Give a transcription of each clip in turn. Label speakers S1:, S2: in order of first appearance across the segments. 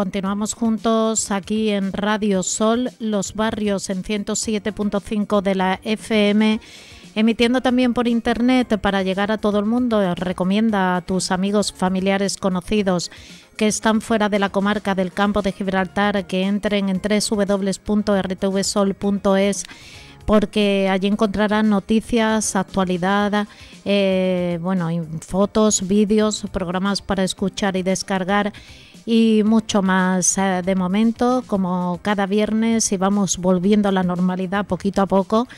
S1: Continuamos juntos aquí en Radio Sol, Los Barrios en 107.5 de la FM, emitiendo también por internet para llegar a todo el mundo. Recomienda a tus amigos, familiares, conocidos que están fuera de la comarca del campo de Gibraltar que entren en www.rtvsol.es porque allí encontrarán noticias, actualidad, eh, bueno, fotos, vídeos, programas para escuchar y descargar y mucho más eh, de momento, como cada viernes y vamos volviendo a la normalidad poquito a poco.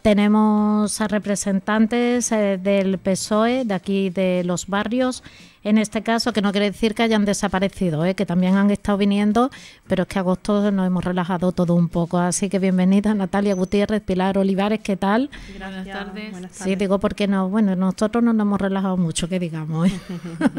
S1: Tenemos a representantes eh, del PSOE de aquí de los barrios en este caso, que no quiere decir que hayan desaparecido, ¿eh? que también han estado viniendo, pero es que agosto nos hemos relajado todo un poco. Así que bienvenida Natalia Gutiérrez, Pilar Olivares, ¿qué tal? Buenas tardes. Sí, digo porque no, bueno, nosotros no nos hemos relajado mucho, que digamos. ¿eh?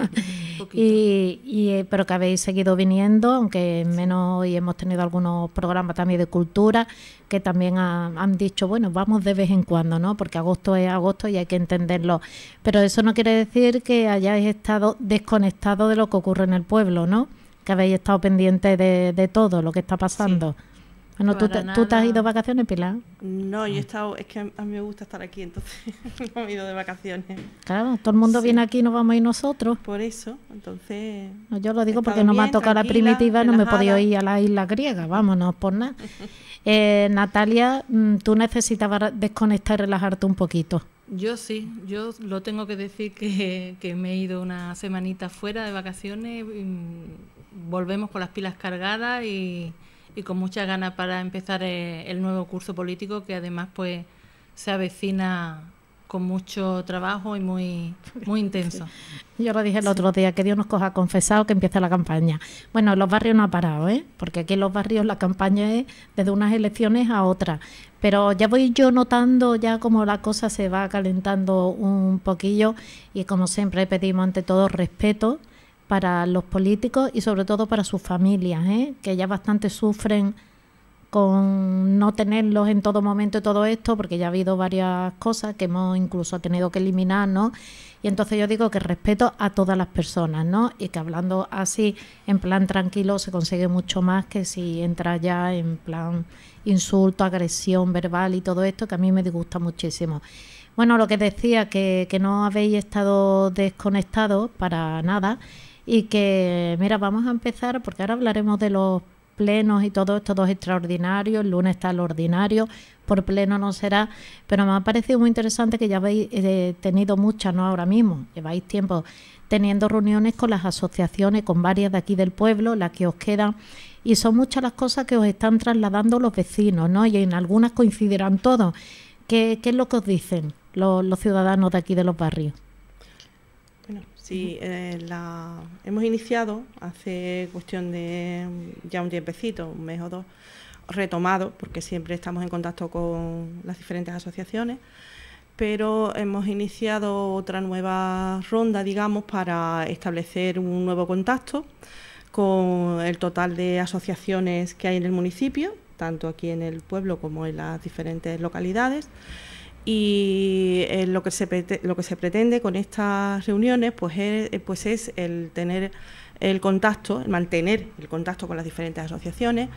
S1: y, y, eh, pero que habéis seguido viniendo, aunque menos, hoy hemos tenido algunos programas también de cultura, que también han dicho, bueno, vamos de vez en cuando, ¿no? Porque agosto es agosto y hay que entenderlo. Pero eso no quiere decir que hayáis estado desconectado de lo que ocurre en el pueblo, ¿no? Que habéis estado pendiente de, todo lo que está pasando. Bueno, ¿tú pues te, ¿tú has ido de vacaciones, Pilar?
S2: No, yo he ah. estado, es que a mí me gusta estar aquí, entonces no he ido de
S1: vacaciones. Claro, todo el mundo viene aquí y nos vamos a ir nosotros. Por eso, entonces... yo lo digo porque no me ha tocado la primitiva, no me he podido ir a la isla griega, vámonos por nada. Eh, Natalia, mm, tú necesitabas desconectar y relajarte un poquito.
S3: Yo sí, yo lo tengo que decir que, que me he ido una semanita fuera de vacaciones, mm, volvemos con las pilas cargadas y, con muchas ganas para empezar eh, el nuevo curso político que además pues se avecina con mucho trabajo y muy, muy intenso.
S1: Yo lo dije el otro día, que Dios nos coja confesado que empieza la campaña. Bueno, los barrios no ha parado, ¿eh? porque aquí en los barrios la campaña es desde unas elecciones a otras. Pero ya voy yo notando ya como la cosa se va calentando un poquillo y como siempre pedimos ante todo respeto para los políticos y sobre todo para sus familias, ¿eh? que ya bastante sufren con no tenerlos en todo momento todo esto, porque ya ha habido varias cosas que hemos incluso tenido que eliminar, ¿no? Y entonces yo digo que respeto a todas las personas, ¿no? Y que hablando así, en plan tranquilo, se consigue mucho más que si entra ya en plan insulto, agresión verbal y todo esto, que a mí me disgusta muchísimo. Bueno, lo que decía, que, que no habéis estado desconectados para nada y que, mira, vamos a empezar porque ahora hablaremos de los plenos y todo, esto es extraordinario, el lunes está el ordinario, por pleno no será, pero me ha parecido muy interesante que ya habéis eh, tenido muchas, ¿no? Ahora mismo, lleváis tiempo teniendo reuniones con las asociaciones, con varias de aquí del pueblo, las que os quedan, y son muchas las cosas que os están trasladando los vecinos, ¿no? Y en algunas coincidirán todos. ¿Qué, qué es lo que os dicen los ciudadanos de aquí de los barrios?
S2: Sí, eh, la, hemos iniciado hace cuestión de mm, ya un tiempecito, un mes o dos, retomado, porque siempre estamos en contacto con las diferentes asociaciones, pero hemos iniciado otra nueva ronda, digamos, para establecer un nuevo contacto con el total de asociaciones que hay en el municipio, tanto aquí en el pueblo como en las diferentes localidades. Y eh, lo, que se lo que se pretende con estas reuniones pues es, eh, pues es el tener el contacto, el mantener el contacto con las diferentes asociaciones,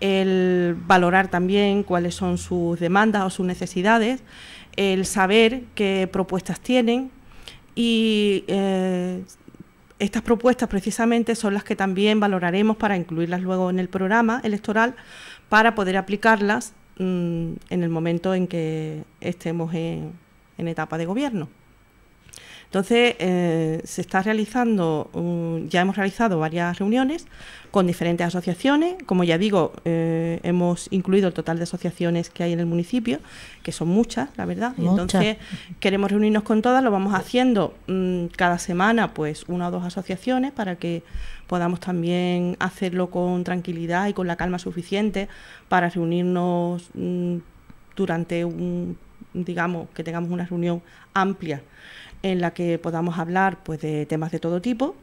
S2: el valorar también cuáles son sus demandas o sus necesidades, el saber qué propuestas tienen y eh, estas propuestas precisamente son las que también valoraremos para incluirlas luego en el programa electoral para poder aplicarlas Mm, en el momento en que estemos en, etapa de gobierno. Entonces, eh, se está realizando, ya hemos realizado varias reuniones con diferentes asociaciones. Como ya digo, eh, hemos incluido el total de asociaciones que hay en el municipio, que son muchas, la verdad. entonces, queremos reunirnos con todas, lo vamos haciendo mm, cada semana, pues una o dos asociaciones para que podamos también hacerlo con tranquilidad y con la calma suficiente para reunirnos mm, durante un, digamos, que tengamos una reunión amplia en la que podamos hablar pues, de temas de todo tipo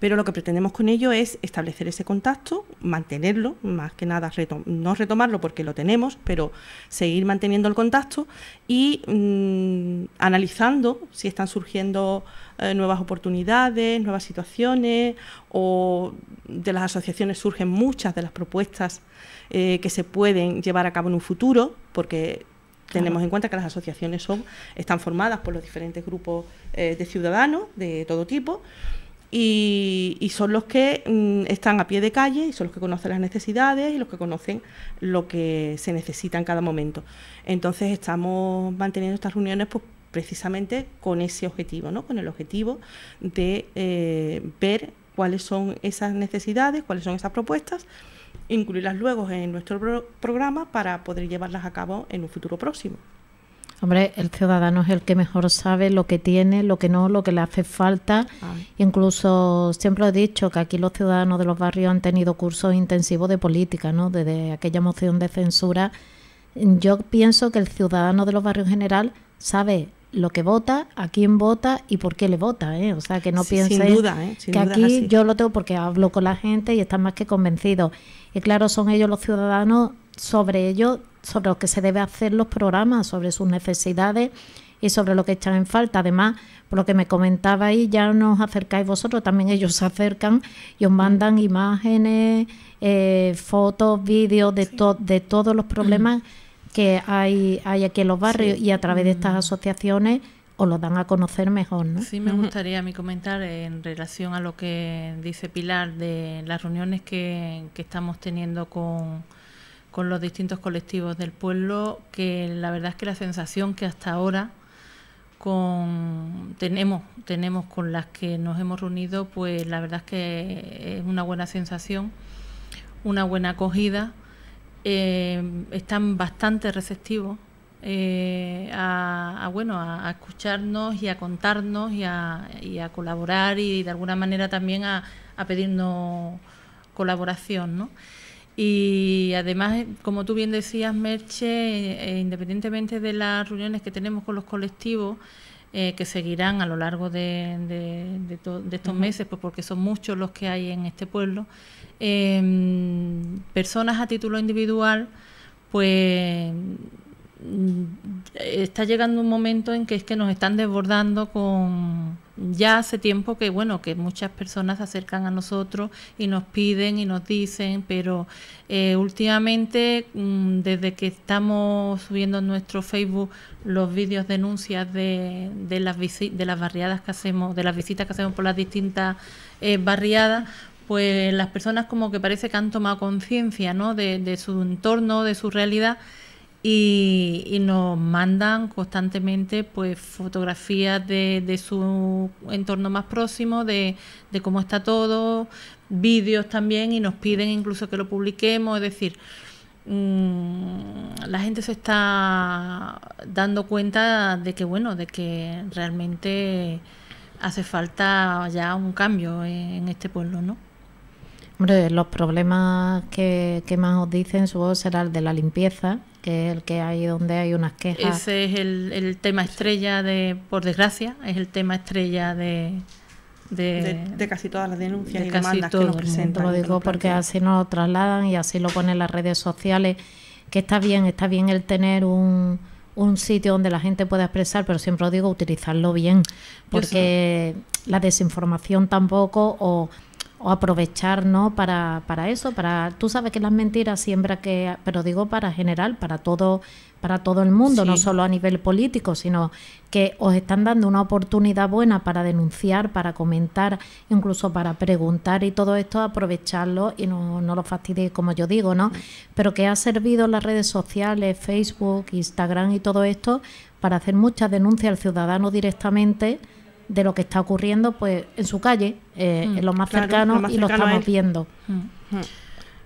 S2: pero lo que pretendemos con ello es establecer ese contacto, mantenerlo, más que nada no retomarlo porque lo tenemos, pero seguir manteniendo el contacto y mm, analizando si están surgiendo eh, nuevas oportunidades, nuevas situaciones o de las asociaciones surgen muchas de las propuestas eh, que se pueden llevar a cabo en un futuro, porque tenemos en cuenta que las asociaciones son, están formadas por los diferentes grupos eh, de ciudadanos de todo tipo. Y, son los que mm, están a pie de calle y son los que conocen las necesidades y los que conocen lo que se necesita en cada momento. Entonces estamos manteniendo estas reuniones pues, precisamente con ese objetivo, ¿no? con el objetivo de eh, ver cuáles son esas necesidades, cuáles son esas propuestas, incluirlas luego en nuestro programa para poder llevarlas a cabo en un futuro próximo.
S1: Hombre, el ciudadano es el que mejor sabe lo que tiene, lo que no, lo que le hace falta. Incluso siempre he dicho que aquí los ciudadanos de los barrios han tenido cursos intensivos de política, ¿no? Desde aquella moción de censura. Yo pienso que el ciudadano de los barrios en general sabe lo que vota, a quién vota y por qué le vota, ¿eh? O sea, que no piense ¿eh? que aquí yo lo tengo porque hablo con la gente y están más que convencidos. Y claro, son ellos los ciudadanos, sobre ellos sobre lo que se debe hacer los programas, sobre sus necesidades y sobre lo que echan en falta. Además, por lo que me comentaba ahí ya nos acercáis vosotros, también ellos se acercan y os mandan mm. imágenes, eh, fotos, vídeos de, de todos los problemas mm. que hay, hay aquí en los barrios y a través de estas mm. asociaciones os lo dan a conocer mejor, ¿no? Sí, me
S3: gustaría mi comentar en relación a lo que dice Pilar de las reuniones que, que estamos teniendo con, con los distintos colectivos del pueblo, que la verdad es que la sensación que hasta ahora con, tenemos, tenemos con las que nos hemos reunido, pues la verdad es que es una buena sensación, una buena acogida. Eh, están bastante receptivos eh, a, bueno, a, escucharnos y a contarnos y a, y a colaborar y de alguna manera también a, pedirnos colaboración, ¿no? Y además, eh, como tú bien decías, Merche, eh, independientemente de las reuniones que tenemos con los colectivos, eh, que seguirán a lo largo de, estos meses, pues porque son muchos los que hay en este pueblo, em, personas a título individual, pues Mm, está llegando un momento en que es que nos están desbordando con ya hace tiempo que bueno que muchas personas se acercan a nosotros y nos piden y nos dicen pero eh, últimamente mm, desde que estamos subiendo en nuestro Facebook los vídeos denuncias de, de las de las barriadas que hacemos de las visitas que hacemos por las distintas eh, barriadas pues las personas como que parece que han tomado conciencia ¿no? de su entorno de su realidad y, nos mandan constantemente pues fotografías de, su entorno más próximo, de, cómo está todo, vídeos también y nos piden incluso que lo publiquemos, es decir, mm, la gente se está dando cuenta de que bueno, de que realmente hace falta ya un cambio en, este pueblo, ¿no?
S1: Hombre, los problemas que, más os dicen voz será el de la limpieza, que el que hay donde hay unas quejas.
S3: Ese es el, tema estrella de, por desgracia, es el tema estrella de... De, casi todas las
S1: denuncias y demandas que nos presentan. Lo digo porque así nos lo trasladan y así lo ponen las redes sociales, que está bien, está bien el tener un, un sitio donde la gente pueda expresar, pero siempre lo digo, utilizarlo bien, porque la desinformación tampoco o o aprovechar no para, para eso para tú sabes que las mentiras siembra que pero digo para general para todo para todo el mundo no solo a nivel político sino que os están dando una oportunidad buena para denunciar para comentar incluso para preguntar y todo esto aprovecharlo y no, no lo fastidiéis como yo digo no pero que ha servido las redes sociales Facebook Instagram y todo esto para hacer muchas denuncias al ciudadano directamente de lo que está ocurriendo pues en su calle, eh, mm, en lo más cercano y lo estamos viendo. Mm. Mm.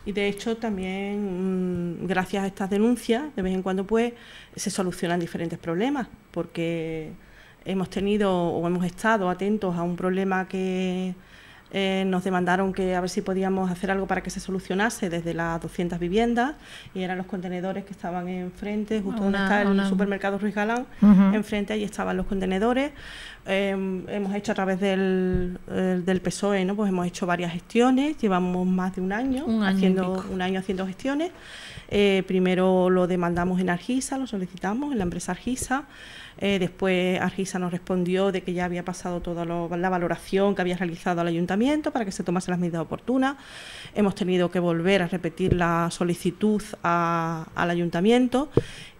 S2: Y de hecho también gracias a estas denuncias, de vez en cuando pues se solucionan diferentes problemas, porque hemos tenido o hemos estado atentos a un problema que eh, nos demandaron que a ver si podíamos hacer algo para que se solucionase desde las 200 viviendas y eran los contenedores que estaban enfrente, justo donde está el supermercado Ruiz Galán, enfrente ahí estaban los contenedores. Em, hemos hecho a través del, eh, PSOE, ¿no? pues hemos hecho varias gestiones, llevamos más de un año, haciendo, un año haciendo gestiones. Eh, primero lo demandamos en Argisa, lo solicitamos en la empresa Argisa. Eh, después Argisa nos respondió de que ya había pasado toda la valoración que había realizado al ayuntamiento para que se tomase las medidas oportunas. Hemos tenido que volver a repetir la solicitud al ayuntamiento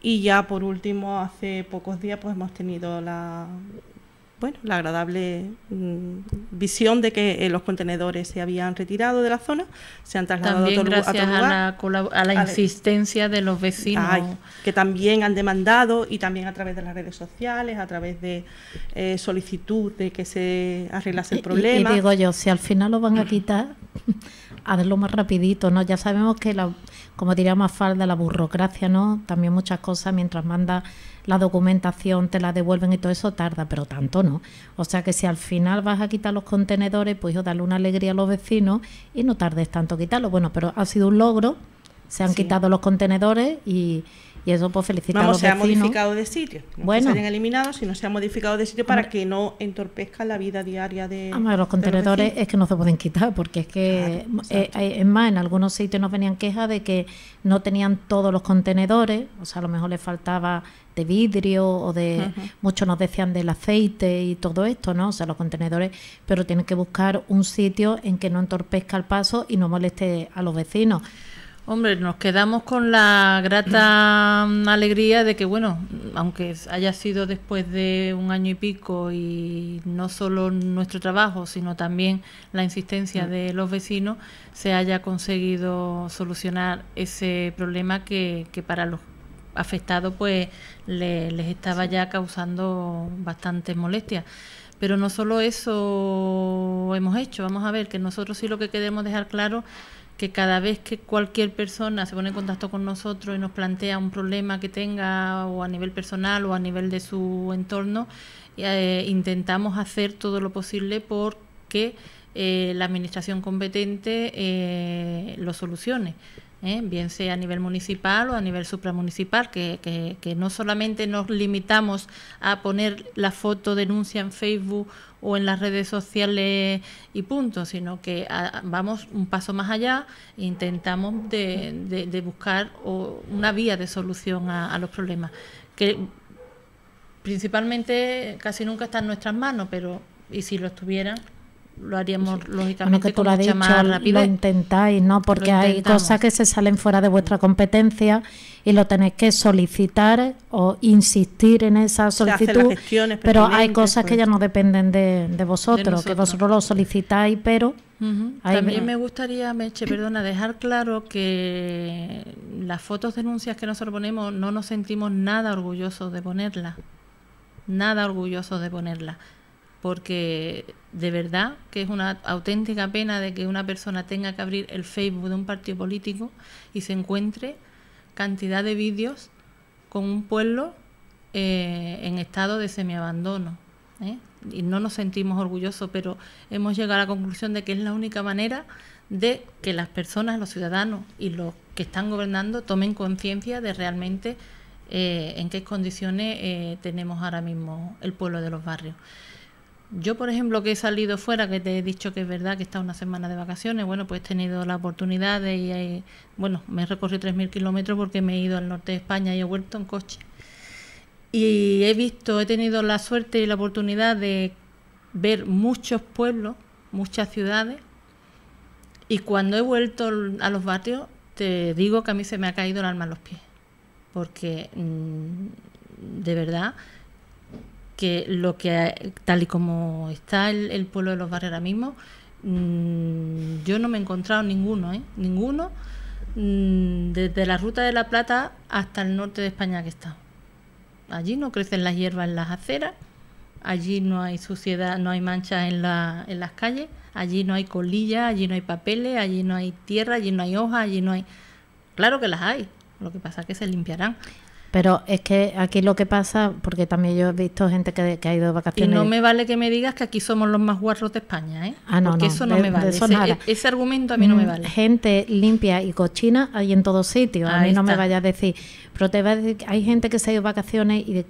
S2: y ya por último, hace pocos días, pues hemos tenido la, bueno, la agradable mm, visión de que eh, los contenedores se habían retirado de la zona, se han trasladado a gracias a, la, a la insistencia de los vecinos. que también han demandado y también a través de las redes sociales, a través de eh, solicitud de que se arreglase el problema. Y, digo yo,
S1: si al final lo van a quitar, hazlo más rapidito, ¿no? Ya sabemos que, la, como diría Mafalda, la burocracia, ¿no? También muchas cosas, mientras manda la documentación te la devuelven y todo eso tarda, pero tanto no. O sea que si al final vas a quitar los contenedores, pues yo darle una alegría a los vecinos y no tardes tanto quitarlos Bueno, pero ha sido un logro, se han quitado los contenedores y, y eso pues felicitar a los se ha modificado de sitio. No bueno. se hayan
S2: eliminado, sino se ha modificado de sitio para que no entorpezca la vida diaria de. los contenedores
S1: es que no se pueden quitar, porque es que. Eh, eh, es más, en algunos sitios nos venían quejas de que no tenían todos los contenedores, o sea, a lo mejor les faltaba de vidrio o de. Muchos nos decían del aceite y todo esto, ¿no? O sea, los contenedores, pero tienen que buscar un sitio en que no entorpezca el paso y no moleste a los vecinos. Hombre, nos quedamos con la
S3: grata mm. alegría de que, bueno, aunque haya sido después de un año y pico y no solo nuestro trabajo, sino también la insistencia mm. de los vecinos, se haya conseguido solucionar ese problema que, que para los afectados pues les estaba ya causando bastantes molestias. Pero no solo eso hemos hecho, vamos a ver, que nosotros sí lo que queremos dejar claro que cada vez que cualquier persona se pone en contacto con nosotros y nos plantea un problema que tenga o a nivel personal o a nivel de su entorno, eh, intentamos hacer todo lo posible porque eh, la administración competente eh, lo solucione. ¿eh? bien sea a nivel municipal o a nivel supramunicipal, que, no solamente nos limitamos a poner la foto denuncia en Facebook o en las redes sociales y punto, sino que vamos un paso más allá e intentamos de, buscar una vía de solución a, a los problemas, que principalmente casi nunca está en nuestras manos, pero y si lo estuvieran, lo haríamos pues lógicamente bueno, que tú lo has
S1: intentáis, ¿no? Porque hay cosas que se salen fuera de vuestra competencia y lo tenéis que solicitar o insistir en esa solicitud. Pero hay cosas que ya no dependen de, vosotros, que vosotros lo solicitáis, pero...
S3: También me... gustaría, Meche, perdona, dejar claro que las fotos denuncias que nosotros ponemos no nos sentimos nada orgullosos de ponerla Nada orgullosos de ponerla porque de verdad que es una auténtica pena de que una persona tenga que abrir el Facebook de un partido político y se encuentre cantidad de vídeos con un pueblo eh, en estado de semiabandono. ¿eh? Y no nos sentimos orgullosos, pero hemos llegado a la conclusión de que es la única manera de que las personas, los ciudadanos y los que están gobernando tomen conciencia de realmente eh, en qué condiciones tenemos ahora mismo el pueblo de los barrios. Yo, por ejemplo, que he salido fuera, que te he dicho que es verdad que he estado una semana de vacaciones, bueno, pues he tenido la oportunidad de eh, bueno, me he recorrido 3.000 kilómetros porque me he ido al norte de España y he vuelto en coche. Y he visto, he tenido la suerte y la oportunidad de ver muchos pueblos, muchas ciudades, y cuando he vuelto a los barrios, te digo que a mí se me ha caído el alma a los pies, porque mm, de verdad que lo que tal y como está el, pueblo de los barrios ahora mismo, mm, yo no me he encontrado ninguno, ¿eh? Ninguno mm, desde la ruta de la Plata hasta el norte de España que está. Allí no crecen las hierbas en las aceras, allí no hay suciedad, no hay manchas en, en las calles, allí no hay colillas, allí no hay papeles, allí no hay tierra, allí no hay hojas, allí no hay... Claro que las hay, lo que pasa es que se
S1: limpiarán. Pero es que aquí lo que pasa, porque también yo he visto gente que, ha ido de vacaciones. Y no me
S3: vale que me digas que aquí somos los más guarros de España, ¿eh? Ah, no, porque eso no me vale. E, ese,
S1: argumento a mí no me mm, vale. Gente limpia y cochina hay en todos sitios. A mí no me vayas a decir. Pero te va a decir, hay gente que se ha ido de vacaciones y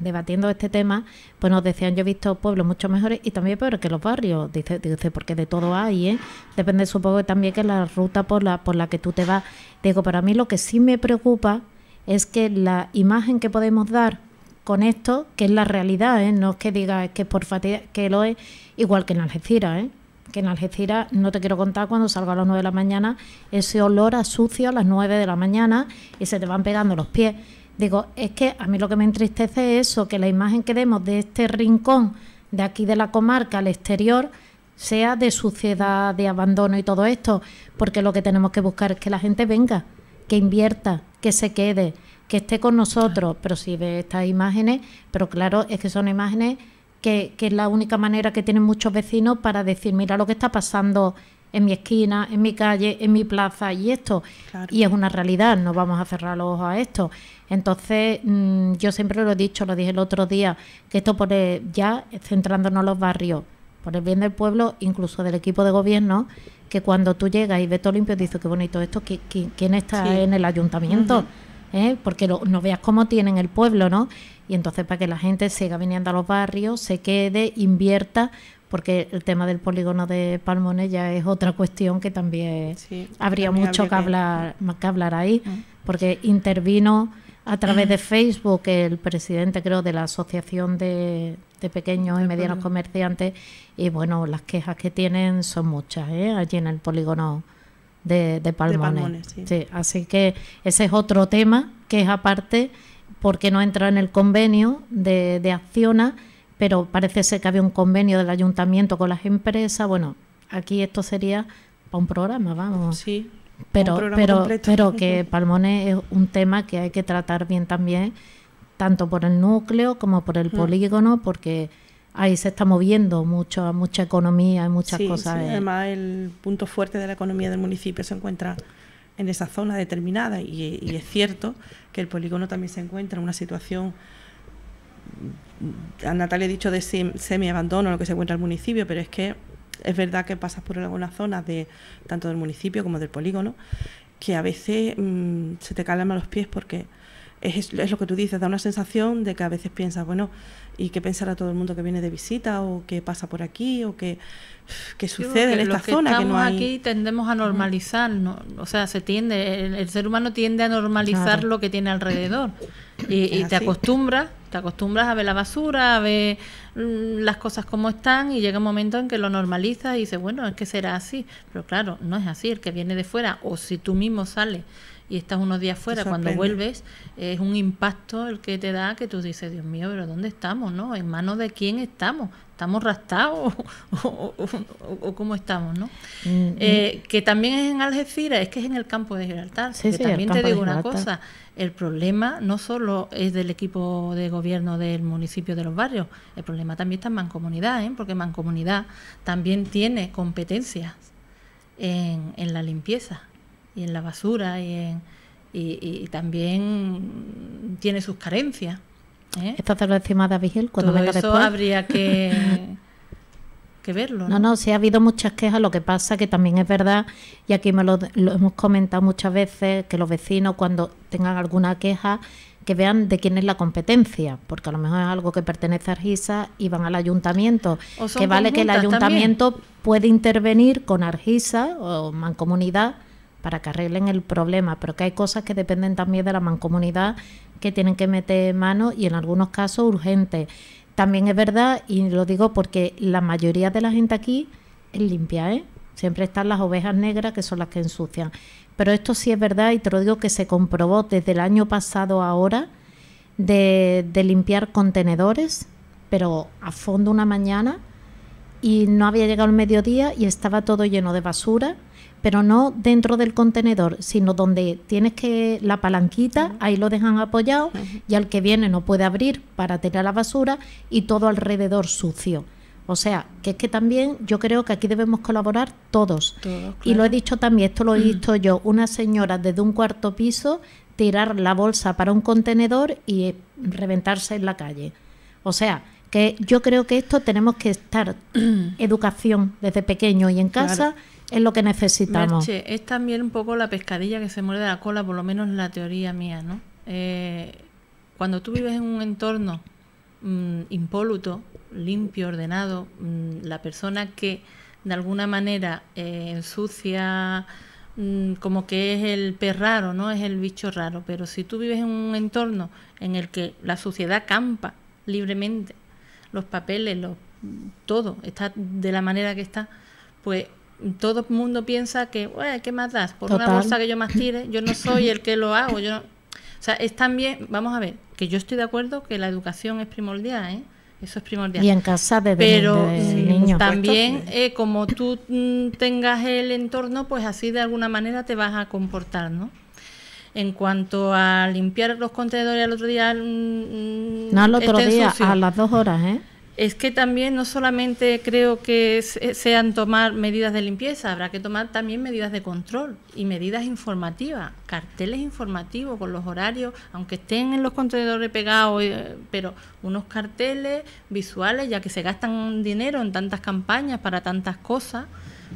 S1: debatiendo este tema, pues nos decían, yo he visto pueblos mucho mejores y también peores que los barrios. Dice, dice porque de todo hay, ¿eh? Depende supongo también que la ruta por la, por la que tú te vas. Digo, para mí lo que sí me preocupa es que la imagen que podemos dar con esto, que es la realidad, ¿eh? no es que diga es que por fatiga, que lo es igual que en Algeciras, ¿eh? que en Algeciras no te quiero contar cuando salgo a las 9 de la mañana ese olor a sucio a las 9 de la mañana y se te van pegando los pies. Digo, es que a mí lo que me entristece es eso, que la imagen que demos de este rincón de aquí de la comarca al exterior sea de suciedad, de abandono y todo esto, porque lo que tenemos que buscar es que la gente venga que invierta, que se quede, que esté con nosotros. Pero si ve estas imágenes, pero claro, es que son imágenes que, es la única manera que tienen muchos vecinos para decir, mira lo que está pasando en mi esquina, en mi calle, en mi plaza y esto. Y es una realidad, no vamos a cerrar los ojos a esto. Entonces, mm, yo siempre lo he dicho, lo dije el otro día, que esto por ya centrándonos en los barrios, por el bien del pueblo, incluso del equipo de gobierno, que cuando tú llegas y ves todo limpio, dices, qué bonito esto, ¿quién, quién está en el ayuntamiento? ¿Eh? porque no veas cómo tienen el pueblo, ¿no? Y entonces para que la gente siga viniendo a los barrios, se quede, invierta, porque el tema del polígono de Palmones ya es otra cuestión que también habría mucho que, hablar, que hablar ahí, porque intervino a través de Facebook, el presidente creo de la Asociación de, Pequeños y Medianos Comerciantes, y bueno, las quejas que tienen son muchas, ¿eh? allí en el polígono de, de Palmones. sí. así que ese es otro tema que es aparte porque no entra en el convenio de, de Acciona, pero parece ser que había un convenio del ayuntamiento con las empresas. Bueno, aquí esto sería para un programa, vamos. Sí, pero, pero, que Palmones es un tema que hay que tratar bien también, tanto por el núcleo como por el mm. polígono, porque ahí se está moviendo mucho, mucha economía y muchas cosas. Eh. Además,
S2: el punto fuerte de la economía del municipio se encuentra en esa zona determinada y, es cierto que el polígono también se encuentra en una situación a Natalia he dicho de semi-abandono lo que se encuentra el municipio, pero es que es verdad que pasas por algunas zonas de tanto del municipio como del polígono que a veces mm, se te calman los pies porque es, es, lo que tú dices, da una sensación de que a veces piensas, bueno, y qué pensará todo el mundo que viene de visita o que pasa por aquí o que, sucede en esta zona que no hay... aquí
S3: tendemos a normalizar o sea se tiende el, ser humano tiende a normalizar lo que tiene alrededor y, te acostumbras te acostumbras a ver la basura a ver mm, las cosas como están y llega un momento en que lo normalizas y dices bueno es que será así pero claro no es así el que viene de fuera o si tú mismo sales y estás unos días fuera, cuando vuelves es un impacto el que te da que tú dices, Dios mío, pero ¿dónde estamos? ¿No? ¿En manos de quién estamos? ¿Estamos rastados o, cómo estamos? ¿no?
S1: Mm, mm. Eh,
S3: que también es en Algeciras, es que es en el campo de Gibraltar. también te digo una cosa, el problema no solo es del equipo de gobierno del municipio de los barrios, el problema también está en Mancomunidad, ¿eh? porque Mancomunidad también tiene competencias en, en la limpieza y en la basura y, también tiene sus carencias.
S1: ¿eh? Esto te lo decimos Vigil cuando eso habría que,
S3: que verlo. ¿no? no,
S1: sí ha habido muchas quejas, lo que pasa que también es verdad, y aquí me lo, hemos comentado muchas veces, que los vecinos cuando tengan alguna queja que vean de quién es la competencia, porque a lo mejor es algo que pertenece a Argisa y van al ayuntamiento. Que vale que el ayuntamiento puede intervenir con Argisa o mancomunidad para que arreglen el problema, pero que hay cosas que dependen también de la mancomunidad que tienen que meter mano y en algunos casos urgentes. También es verdad, y lo digo porque la mayoría de la gente aquí es limpia, ¿eh? Siempre están las ovejas negras que son las que ensucian. Pero esto sí es verdad y te lo digo que se comprobó desde el año pasado ahora de, de limpiar contenedores, pero a fondo una mañana y no había llegado el mediodía y estaba todo lleno de basura pero no dentro del contenedor, sino donde tienes que la palanquita, ahí lo dejan apoyado y al que viene no puede abrir para tirar la basura y todo alrededor sucio. O sea, que es que también yo creo que aquí debemos colaborar todos. Y lo he dicho también, esto lo he visto yo, una señora desde un cuarto piso tirar la bolsa para un contenedor y eh, reventarse en la calle. O sea, que yo creo que esto tenemos que estar educación desde pequeño y en casa es lo que necesitamos.
S3: es también un poco la pescadilla que se muerde la cola, por lo menos la teoría mía, ¿no? Eh, cuando tú vives en un entorno impóluto, mm, impoluto, limpio, ordenado, mm, la persona que de alguna manera eh, ensucia, mm, como que es el pez raro, ¿no? Es el bicho raro. Pero si tú vives en un entorno en el que la suciedad campa libremente, los papeles, los, todo está de la manera que está, pues todo el mundo piensa que, ¿qué más das? Por una bolsa que yo más tire, yo no soy el que lo hago. Yo O sea, es también, vamos a ver, que yo estoy de acuerdo que la educación es primordial, ¿eh? Eso es primordial. Y en casa de Pero también, eh, como tú mm, tengas el entorno, pues así de alguna manera te vas a comportar, ¿no? En cuanto a limpiar los contenedores al otro día... Mm, mm, no al otro día, a las
S1: dos horas, ¿eh?
S3: es que también no solamente creo que eh, sean tomar medidas de limpieza, habrá que tomar también medidas de control y medidas informativas, carteles informativos con los horarios, aunque estén en los contenedores pegados, eh, pero unos carteles visuales, ya que se gastan dinero en tantas campañas para tantas cosas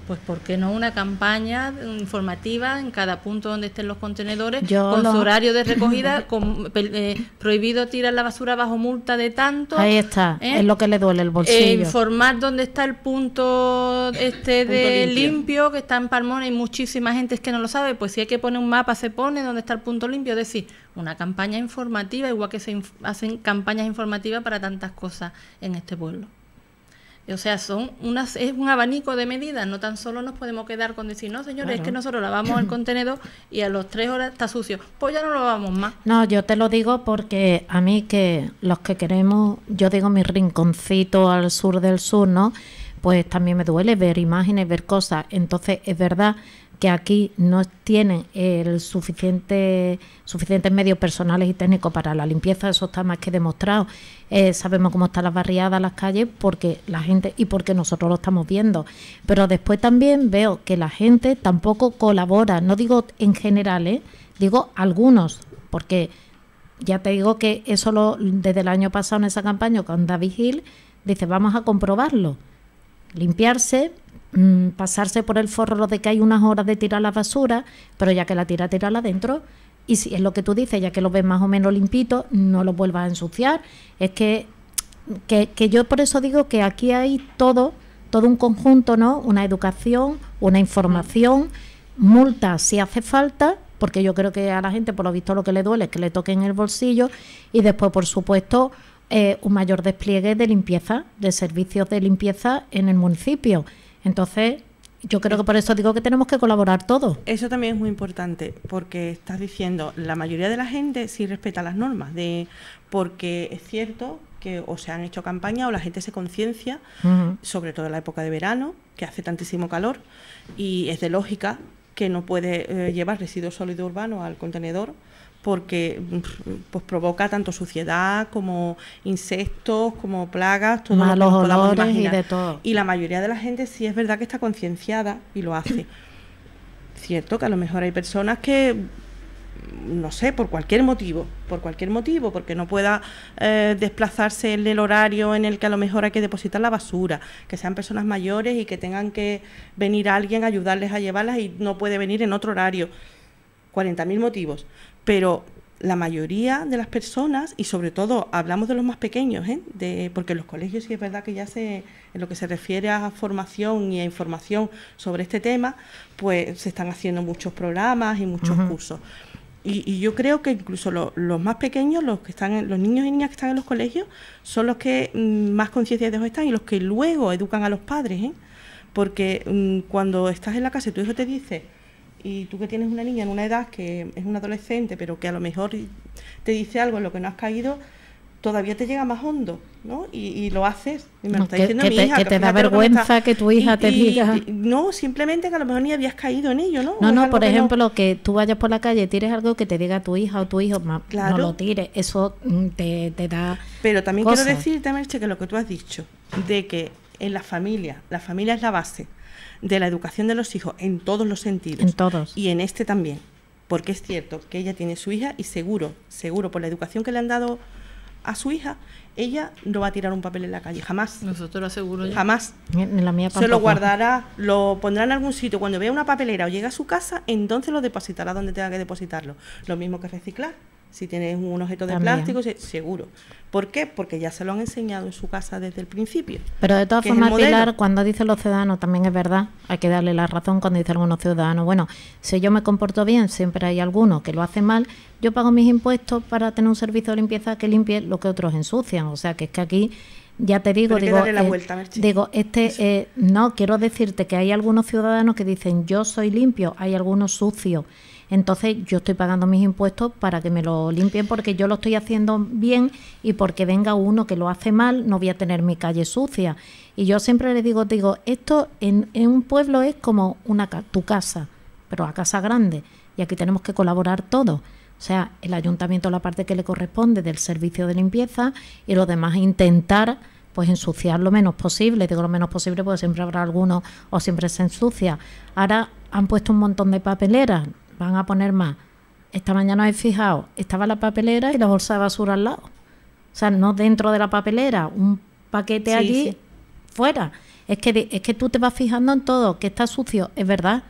S3: pues ¿por qué no una campaña informativa en cada punto donde estén los contenedores con su horario de recogida con, eh, prohibido tirar la basura bajo multa de tanto ahí está
S1: ¿eh? es lo que le duele el eh, bolsillo informar
S3: dónde está el punto este de limpio. que está en Palmona y muchísima gente es que no lo sabe pues si hay que poner un mapa se pone dónde está el punto limpio es decir una campaña informativa igual que se hacen campañas informativas para tantas cosas en este pueblo o sea, son unas, es un abanico de medidas, no tan solo nos podemos quedar con decir, no, señores, es que nosotros lavamos el contenedor y a los tres horas está sucio. Pues ya no lo lavamos más.
S1: No, yo te lo digo porque a mí que los que queremos, yo digo mi rinconcito al sur del sur, ¿no? Pues también me duele ver imágenes, ver cosas. Entonces, es verdad que aquí no tienen el suficiente, suficientes medios personales y técnicos para la limpieza, eso está más que demostrado. Eh, sabemos cómo están las barriadas, las calles, porque la gente y porque nosotros lo estamos viendo. Pero después también veo que la gente tampoco colabora, no digo en general, ¿eh? digo algunos, porque ya te digo que eso lo, desde el año pasado en esa campaña con David Hill, dice, vamos a comprobarlo. Limpiarse, Mm, pasarse por el forro de que hay unas horas de tirar la basura, pero ya que la tira, tirarla adentro. Y si es lo que tú dices, ya que lo ves más o menos limpito, no lo vuelvas a ensuciar. Es que, que, yo por eso digo que aquí hay todo, todo un conjunto, ¿no? Una educación, una información, multa si hace falta, porque yo creo que a la gente, por lo visto, lo que le duele es que le toquen el bolsillo y después, por supuesto, eh, un mayor despliegue de limpieza, de servicios de limpieza en el municipio. Entonces, yo creo que por eso digo que tenemos que colaborar todos.
S2: Eso también es muy importante, porque estás diciendo, la mayoría de la gente sí respeta las normas, de porque es cierto que o se han hecho campañas o la gente se conciencia, sobre todo en la época de verano, que hace tantísimo calor, y es de lógica que no puede eh, llevar residuos sólidos urbanos al contenedor porque pues, provoca tanto suciedad como insectos, como plagas, todo Malos lo Y, de todo. y la mayoría de la gente sí es verdad que está concienciada y lo hace. Cierto que a lo mejor hay personas que no sé, por cualquier motivo, por cualquier motivo, porque no pueda eh, desplazarse en el horario en el que a lo mejor hay que depositar la basura, que sean personas mayores y que tengan que venir alguien a ayudarles a llevarlas y no puede venir en otro horario. 40.000 motivos pero la mayoría de las personas, y sobre todo hablamos de los más pequeños, ¿eh? de, porque los colegios sí es verdad que ya se, en lo que se refiere a formación y a información sobre este tema, pues se están haciendo muchos programas y muchos cursos. Y, yo creo que incluso los más pequeños, los que están, los niños y niñas que están en los colegios, son los que mm, más conciencia de ellos están y los que luego educan a los padres, ¿eh? porque mm, cuando estás en la casa y tu hijo te dice, y tú que tienes una niña en una edad que es un adolescente, pero que a lo mejor te dice algo en lo que no has caído, todavía te llega más hondo, ¿no? Y, lo haces. Y me lo diciendo que, que, te da vergüenza que, tu hija te diga. no, simplemente que a lo mejor ni habías caído en ello, ¿no? No, no, por ejemplo,
S1: que tú vayas por la calle y tires algo que te diga tu hija o tu hijo, claro. no lo tires. Eso mm, te, da. Pero también quiero
S2: decirte, Merche, que lo que tú has dicho, de que en la familia, la familia es la base de la educación de los hijos en todos los sentidos. En todos. Y en este también. Porque es cierto que ella tiene su hija y seguro, seguro, por la educación que le han dado a su hija, ella no va a tirar un papel en la calle, jamás. Nosotros lo aseguro. Jamás.
S1: En la mía Se lo guardará,
S2: lo pondrá en algún sitio. Cuando vea una papelera o llegue a su casa, entonces lo depositará donde tenga que depositarlo. Lo mismo que reciclar si tienes un objeto de plástico, seguro. ¿Por qué? Porque ya se lo han enseñado en su casa desde el principio.
S1: Pero de todas formas, Pilar, cuando dicen los ciudadanos, también es verdad, hay que darle la razón cuando dicen algunos ciudadanos, bueno, si yo me comporto bien, siempre hay algunos que lo hacen mal, yo pago mis impuestos para tener un servicio de limpieza que limpie lo que otros ensucian. O sea, que es que aquí ya te digo, digo, eh, digo, este, eh, no, quiero decirte que hay algunos ciudadanos que dicen yo soy limpio, hay algunos sucios. Entonces yo estoy pagando mis impuestos para que me lo limpien porque yo lo estoy haciendo bien y porque venga uno que lo hace mal no voy a tener mi calle sucia. Y yo siempre le digo, digo, esto en, un pueblo es como una tu casa, pero a casa grande. Y aquí tenemos que colaborar todos. O sea, el ayuntamiento la parte que le corresponde del servicio de limpieza y los demás intentar pues ensuciar lo menos posible. Digo lo menos posible porque siempre habrá alguno o siempre se ensucia. Ahora han puesto un montón de papeleras van a poner más. Esta mañana he fijado, estaba la papelera y la bolsa de basura al lado. O sea, no dentro de la papelera, un paquete allí fuera. Es que, es que tú te vas fijando en todo, que está sucio, es verdad,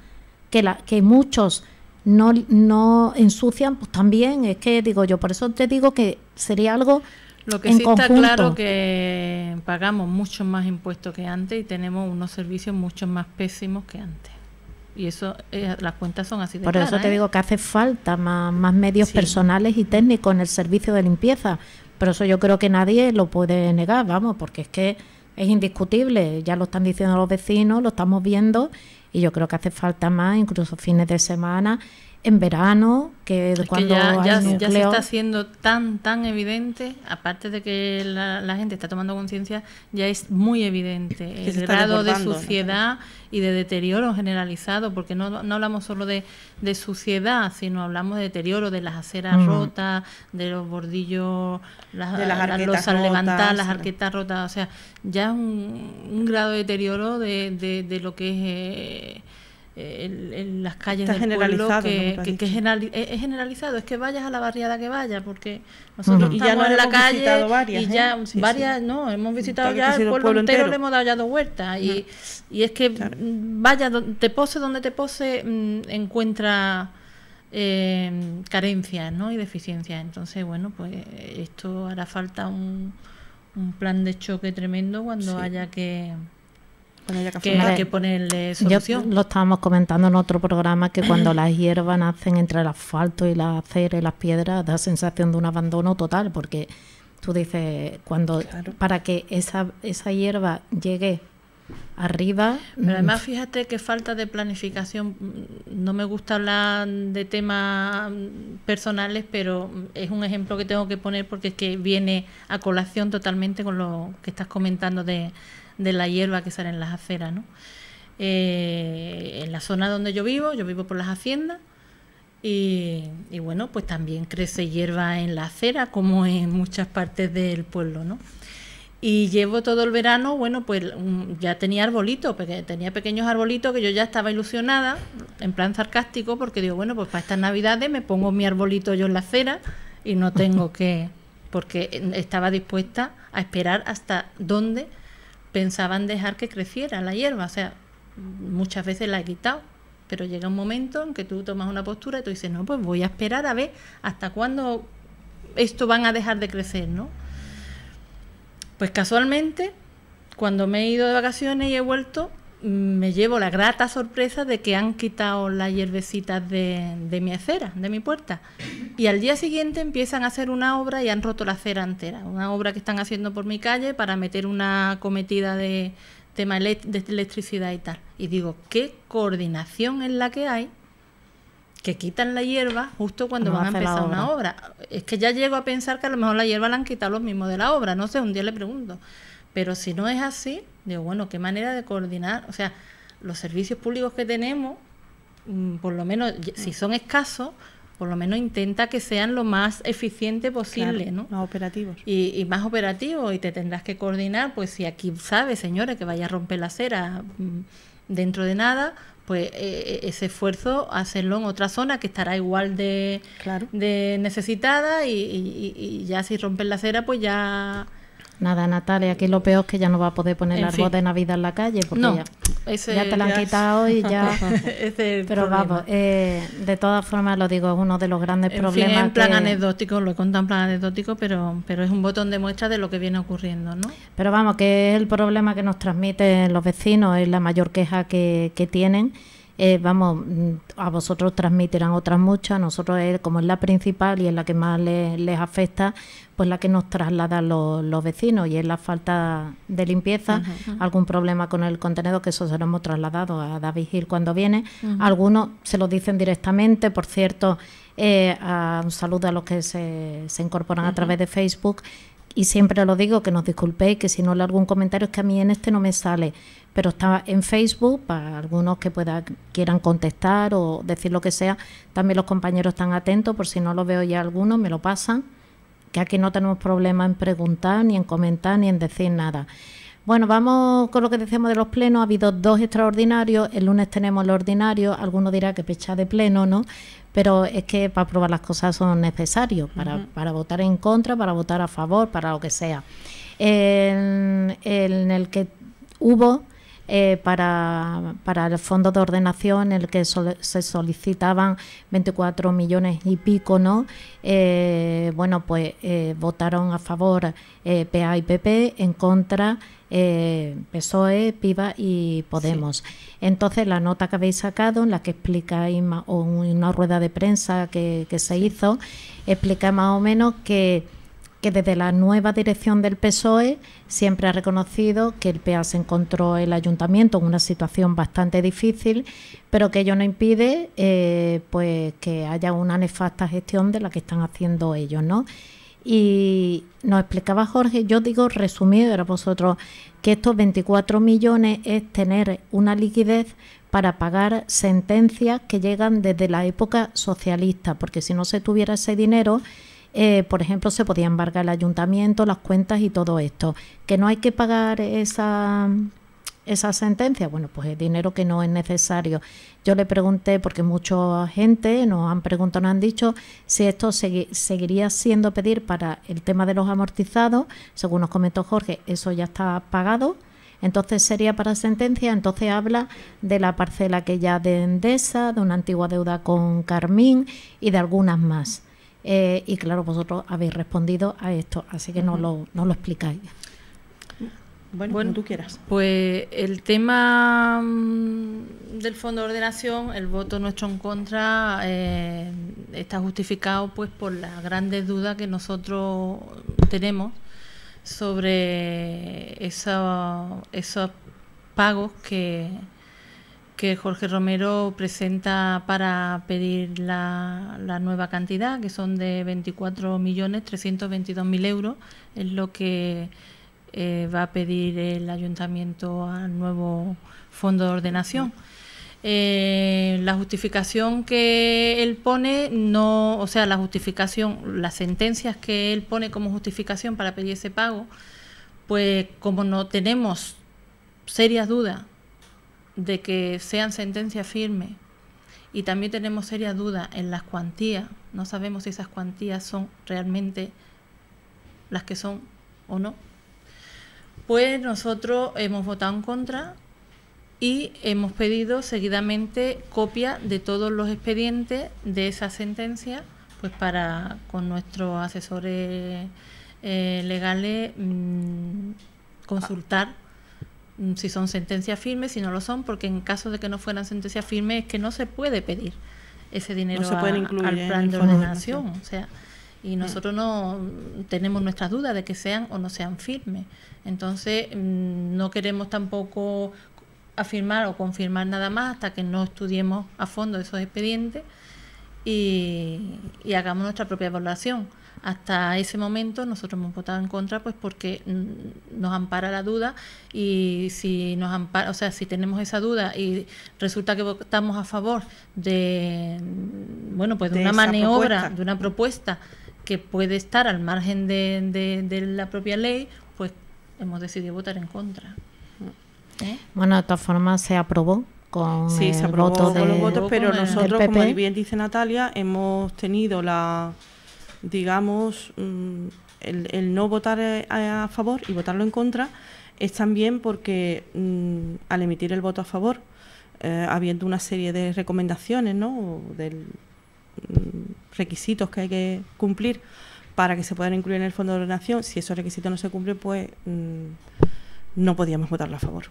S1: que, la, que muchos no, ensucian, pues también, es que digo yo, por eso te digo que sería algo lo que sí está claro
S3: que pagamos mucho más impuestos que antes y tenemos unos servicios mucho más pésimos que antes. Y eso, eh, las cuentas son así de Por eso te ¿eh? digo que
S1: hace falta más, medios personales y técnicos en el servicio de limpieza. Pero eso yo creo que nadie lo puede negar, vamos, porque es que es indiscutible. Ya lo están diciendo los vecinos, lo estamos viendo y yo creo que hace falta más, incluso fines de semana en verano, que cuando ya, se está
S3: haciendo tan, tan evidente, aparte de que la, gente está tomando conciencia, ya es muy evidente el grado de suciedad y de deterioro generalizado, porque no, hablamos solo de, suciedad, sino hablamos de deterioro de las aceras mm. rotas, de los bordillos, las, de las, losas levantadas, las arquetas rotas, o sea, ya un, un grado de deterioro de, lo que es... Eh, en, las calles Está generalizado, pueblo, que, es, generalizado, es que vayas a la barriada que vayas, porque nosotros ya no en la calle y ¿eh? ya varias, no, hemos visitado ya el pueblo, entero, le hemos dado ya dos vueltas y, y es que mm, vaya, te pose donde te pose, mm, encuentra eh, carencias ¿no? y deficiencias. Entonces, bueno, pues esto hará falta un, plan de choque tremendo cuando haya que que, que, que solución.
S1: lo estábamos comentando en otro programa que cuando las hierbas nacen entre el asfalto y la acera y las piedras da sensación de un abandono total porque tú dices cuando para que esa esa hierba llegue arriba. Pero mm, además
S3: fíjate que falta de planificación. No me gusta hablar de temas mm, personales, pero mm, es un ejemplo que tengo que poner porque es que viene a colación totalmente con lo que estás comentando de, de la hierba que sale en las aceras, ¿no? Eh, en la zona donde yo vivo, yo vivo por las haciendas, y, bueno, pues también crece hierba en la acera, como en muchas partes del pueblo, ¿no? Y llevo todo el verano, bueno, pues mm, ya tenía arbolitos, tenía pequeños arbolitos que yo ya estaba ilusionada, en plan sarcástico, porque digo, bueno, pues para estas navidades me pongo mi arbolito yo en la acera y no tengo que, porque eh, estaba dispuesta a esperar hasta dónde pensaban dejar que creciera la hierba, o sea, muchas veces la he quitado, pero llega un momento en que tú tomas una postura y tú dices, no, pues voy a esperar a ver hasta cuándo esto van a dejar de crecer, ¿no? Pues casualmente, cuando me he ido de vacaciones y he vuelto, Mm, me llevo la grata sorpresa de que han quitado las hierbecitas de, mi acera, de mi puerta. Y al día siguiente empiezan a hacer una obra y han roto la acera entera. Una obra que están haciendo por mi calle para meter una cometida de tema de electricidad y tal. Y digo, ¿qué coordinación es la que hay? Que quitan la hierba justo cuando van a empezar una obra. Es que ya llego a pensar que a lo mejor la hierba la han quitado los mismos de la obra. No sé, un día le pregunto. Pero si no es así, digo, bueno, qué manera de coordinar, o sea, los servicios públicos que tenemos, mm, por lo menos si son escasos, por lo menos intenta que sean lo más eficiente posible, ¿no? Más operativos. Y, más operativos, y te tendrás que coordinar, pues si aquí sabes, señores, que vaya a romper la acera mm, dentro de nada, pues e, e, ese esfuerzo hacerlo en otra zona que estará igual de, de necesitada y, y ya si rompen la acera, pues ya
S1: Nada, Natalia, aquí lo peor es que ya no va a poder poner el árbol de Navidad en la calle porque ya, te lo han quitado y ya. Pero vamos, eh, de todas formas lo digo, es uno de los grandes problemas. en plan anecdótico, lo he en
S3: plan anecdótico, pero, pero es un botón de muestra de lo que viene ocurriendo, ¿no?
S1: Pero vamos, que es el problema que nos transmiten los vecinos, es la mayor queja que, que tienen vamos, mm, a vosotros transmitirán otras muchas, nosotros como es la principal y es la que más les afecta, pues la que nos traslada los, los vecinos y es la falta de limpieza, algún problema con el contenedor, que eso se lo hemos trasladado a David Gil cuando viene, algunos se lo dicen directamente, por cierto, eh, a, un saludo a los que se, incorporan a través de Facebook y siempre lo digo, que nos disculpéis, que si no le algún comentario es que a mí en este no me sale pero está en Facebook para algunos que pueda, quieran contestar o decir lo que sea. También los compañeros están atentos, por si no lo veo ya algunos, me lo pasan, que aquí no tenemos problema en preguntar, ni en comentar, ni en decir nada. Bueno, vamos con lo que decíamos de los plenos. Ha habido dos extraordinarios. El lunes tenemos el ordinario. algunos dirán que pecha de pleno, ¿no? Pero es que para aprobar las cosas son necesarios, para, para votar en contra, para votar a favor, para lo que sea. en el que hubo eh, para, el fondo de ordenación en el que se solicitaban 24 millones y pico, ¿no? Eh, bueno, pues eh, votaron a favor PA y PP, en contra PSOE, PIVA y Podemos. Entonces, la nota que habéis sacado, en la que explicáis, o una rueda de prensa que se hizo, explica más o menos que que desde la nueva dirección del PSOE siempre ha reconocido que el PA se encontró el ayuntamiento en una situación bastante difícil, pero que ello no impide eh, pues que haya una nefasta gestión de la que están haciendo ellos, ¿no? Y nos explicaba Jorge, yo digo resumido era vosotros, que estos 24 millones es tener una liquidez para pagar sentencias que llegan desde la época socialista, porque si no se tuviera ese dinero, eh, por ejemplo, se podía embargar el ayuntamiento, las cuentas y todo esto. Que no hay que pagar esa, esa sentencia, bueno, pues el dinero que no es necesario. Yo le pregunté, porque mucha gente nos han preguntado, nos han dicho si esto seguiría siendo pedir para el tema de los amortizados, según nos comentó Jorge, eso ya está pagado. Entonces sería para sentencia, entonces habla de la parcela que ya de Endesa, de una antigua deuda con Carmín y de algunas más. Eh, y claro, vosotros habéis respondido a esto, así que no lo, no lo explicáis.
S2: Bueno, tú
S3: quieras. Pues el tema mm, del fondo de ordenación, el voto nuestro en contra, eh, está justificado pues por las grandes dudas que nosotros tenemos sobre esos pagos que que Jorge Romero presenta para pedir la, nueva cantidad, que son de 24.322.000 euros, es lo que eh, va a pedir el ayuntamiento al nuevo fondo de ordenación. Eh, la justificación que él pone, no, o sea, la justificación, las sentencias que él pone como justificación para pedir ese pago, pues como no tenemos serias dudas de que sean sentencia firme y también tenemos seria duda en las cuantías, no sabemos si esas cuantías son realmente las que son o no, pues nosotros hemos votado en contra y hemos pedido seguidamente copia de todos los expedientes de esa sentencia, pues para con nuestros asesores eh, legales mm, consultar Mm, si son sentencias firmes, si no lo son, porque en caso de que no fueran sentencias firmes es que no se puede pedir ese dinero al plan de ordenación. O sea, y nosotros no mm, tenemos nuestras dudas de que sean o no sean firmes. Entonces, mm, no queremos tampoco afirmar o confirmar nada más hasta que no estudiemos a fondo esos expedientes y, y hagamos nuestra propia evaluación. Hasta ese momento nosotros hemos votado en contra pues porque nos ampara la duda y si nos ampara, o sea, si tenemos esa duda y resulta que votamos a favor de bueno, pues de, una maniobra, de una propuesta que puede estar al margen de, la propia ley, pues hemos decidido votar en contra.
S1: ¿Eh? Bueno, de todas formas se aprobó con sí, se aprobó voto con los votos, pero nosotros, como bien
S2: dice Natalia, hemos tenido la digamos, mm, el, no votar eh, a, favor y votarlo en contra es también porque mm, al emitir el voto a favor, eh, habiendo una serie de recomendaciones, ¿no? de mm, requisitos que hay que cumplir para que se puedan incluir en el Fondo de Ordenación, si esos requisitos no se cumplen, pues no podíamos votarlo
S1: a favor.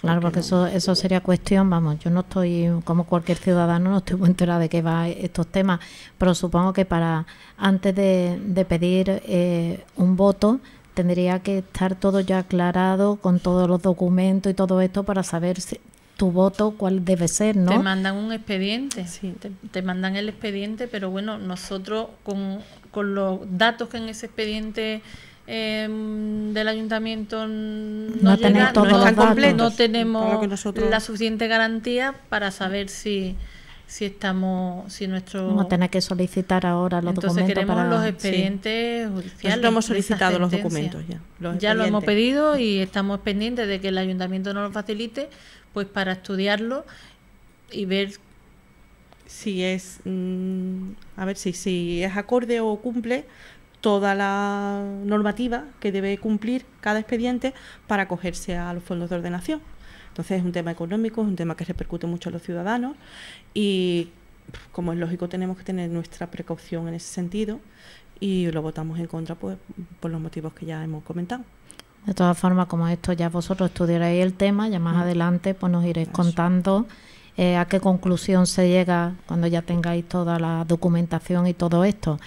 S1: Claro, porque eso, eso sería cuestión, vamos, yo no estoy, como cualquier ciudadano, no estoy muy enterada de qué va estos temas, pero supongo que para antes de, pedir eh, un voto tendría que estar todo ya aclarado con todos los documentos y todo esto para saber si, tu voto cuál debe ser, ¿no? Te
S3: mandan un expediente, sí. te, te, mandan el expediente, pero bueno, nosotros con, con los datos que en ese expediente Em, del ayuntamiento no, no, tenemos la suficiente garantía para saber si si estamos si nuestro no
S1: a que solicitar ahora los entonces queremos los expedientes
S3: pues judiciales lo hemos solicitado los documentos ya ya lo hemos pedido y estamos pendientes de que el ayuntamiento nos lo facilite pues para estudiarlo y ver
S2: si es mm, a ver si si es acorde o cumple toda la normativa que debe cumplir cada expediente para acogerse a los fondos de ordenación. Entonces es un tema económico, es un tema que repercute mucho a los ciudadanos y como es lógico tenemos que tener nuestra precaución en ese sentido y lo votamos
S1: en contra pues, por los motivos que ya hemos comentado. De todas formas, como esto ya vosotros estudiaréis el tema, ya más mm. adelante pues nos iréis contando eh, a qué conclusión se llega cuando ya tengáis toda la documentación y todo esto.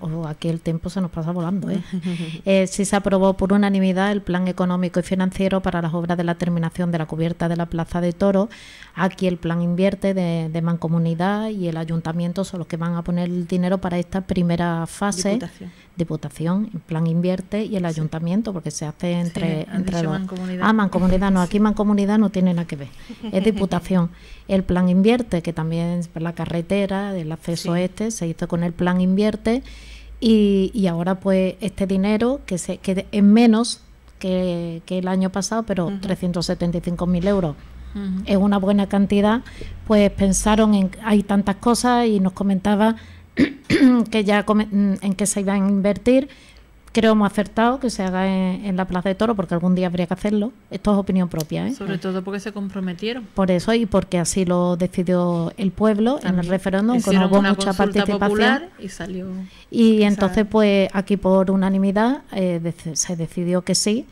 S1: Oh, aquí el tiempo se nos pasa volando. ¿eh? eh se aprobó por unanimidad el plan económico y financiero para las obras de la terminación de la cubierta de la Plaza de Toro. Aquí el plan invierte de, mancomunidad y el ayuntamiento son los que van a poner el dinero para esta primera fase. Diputación, plan invierte, y el ayuntamiento, porque se hace entre, entre Mancomunidad. Ah, mancomunidad, no, aquí mancomunidad no tiene nada que ver, es Diputación. El plan invierte, que también es la carretera, el acceso este, se hizo con el plan invierte, y, ahora pues este dinero, que, se, que es menos que, el año pasado, pero 375.000 euros es una buena cantidad, pues pensaron en, hay tantas cosas y nos comentaba que ya mm, en que se iba a invertir. Creo hemos acertado que se haga en, la Plaza de Toro porque algún día habría que hacerlo. Esto es opinión propia. ¿eh? Sobre eh,
S3: todo porque se comprometieron.
S1: Por eso y porque así lo decidió el pueblo en el referéndum, con una mucha participación. y salió. Y entonces, pues aquí por unanimidad eh, se decidió que sí.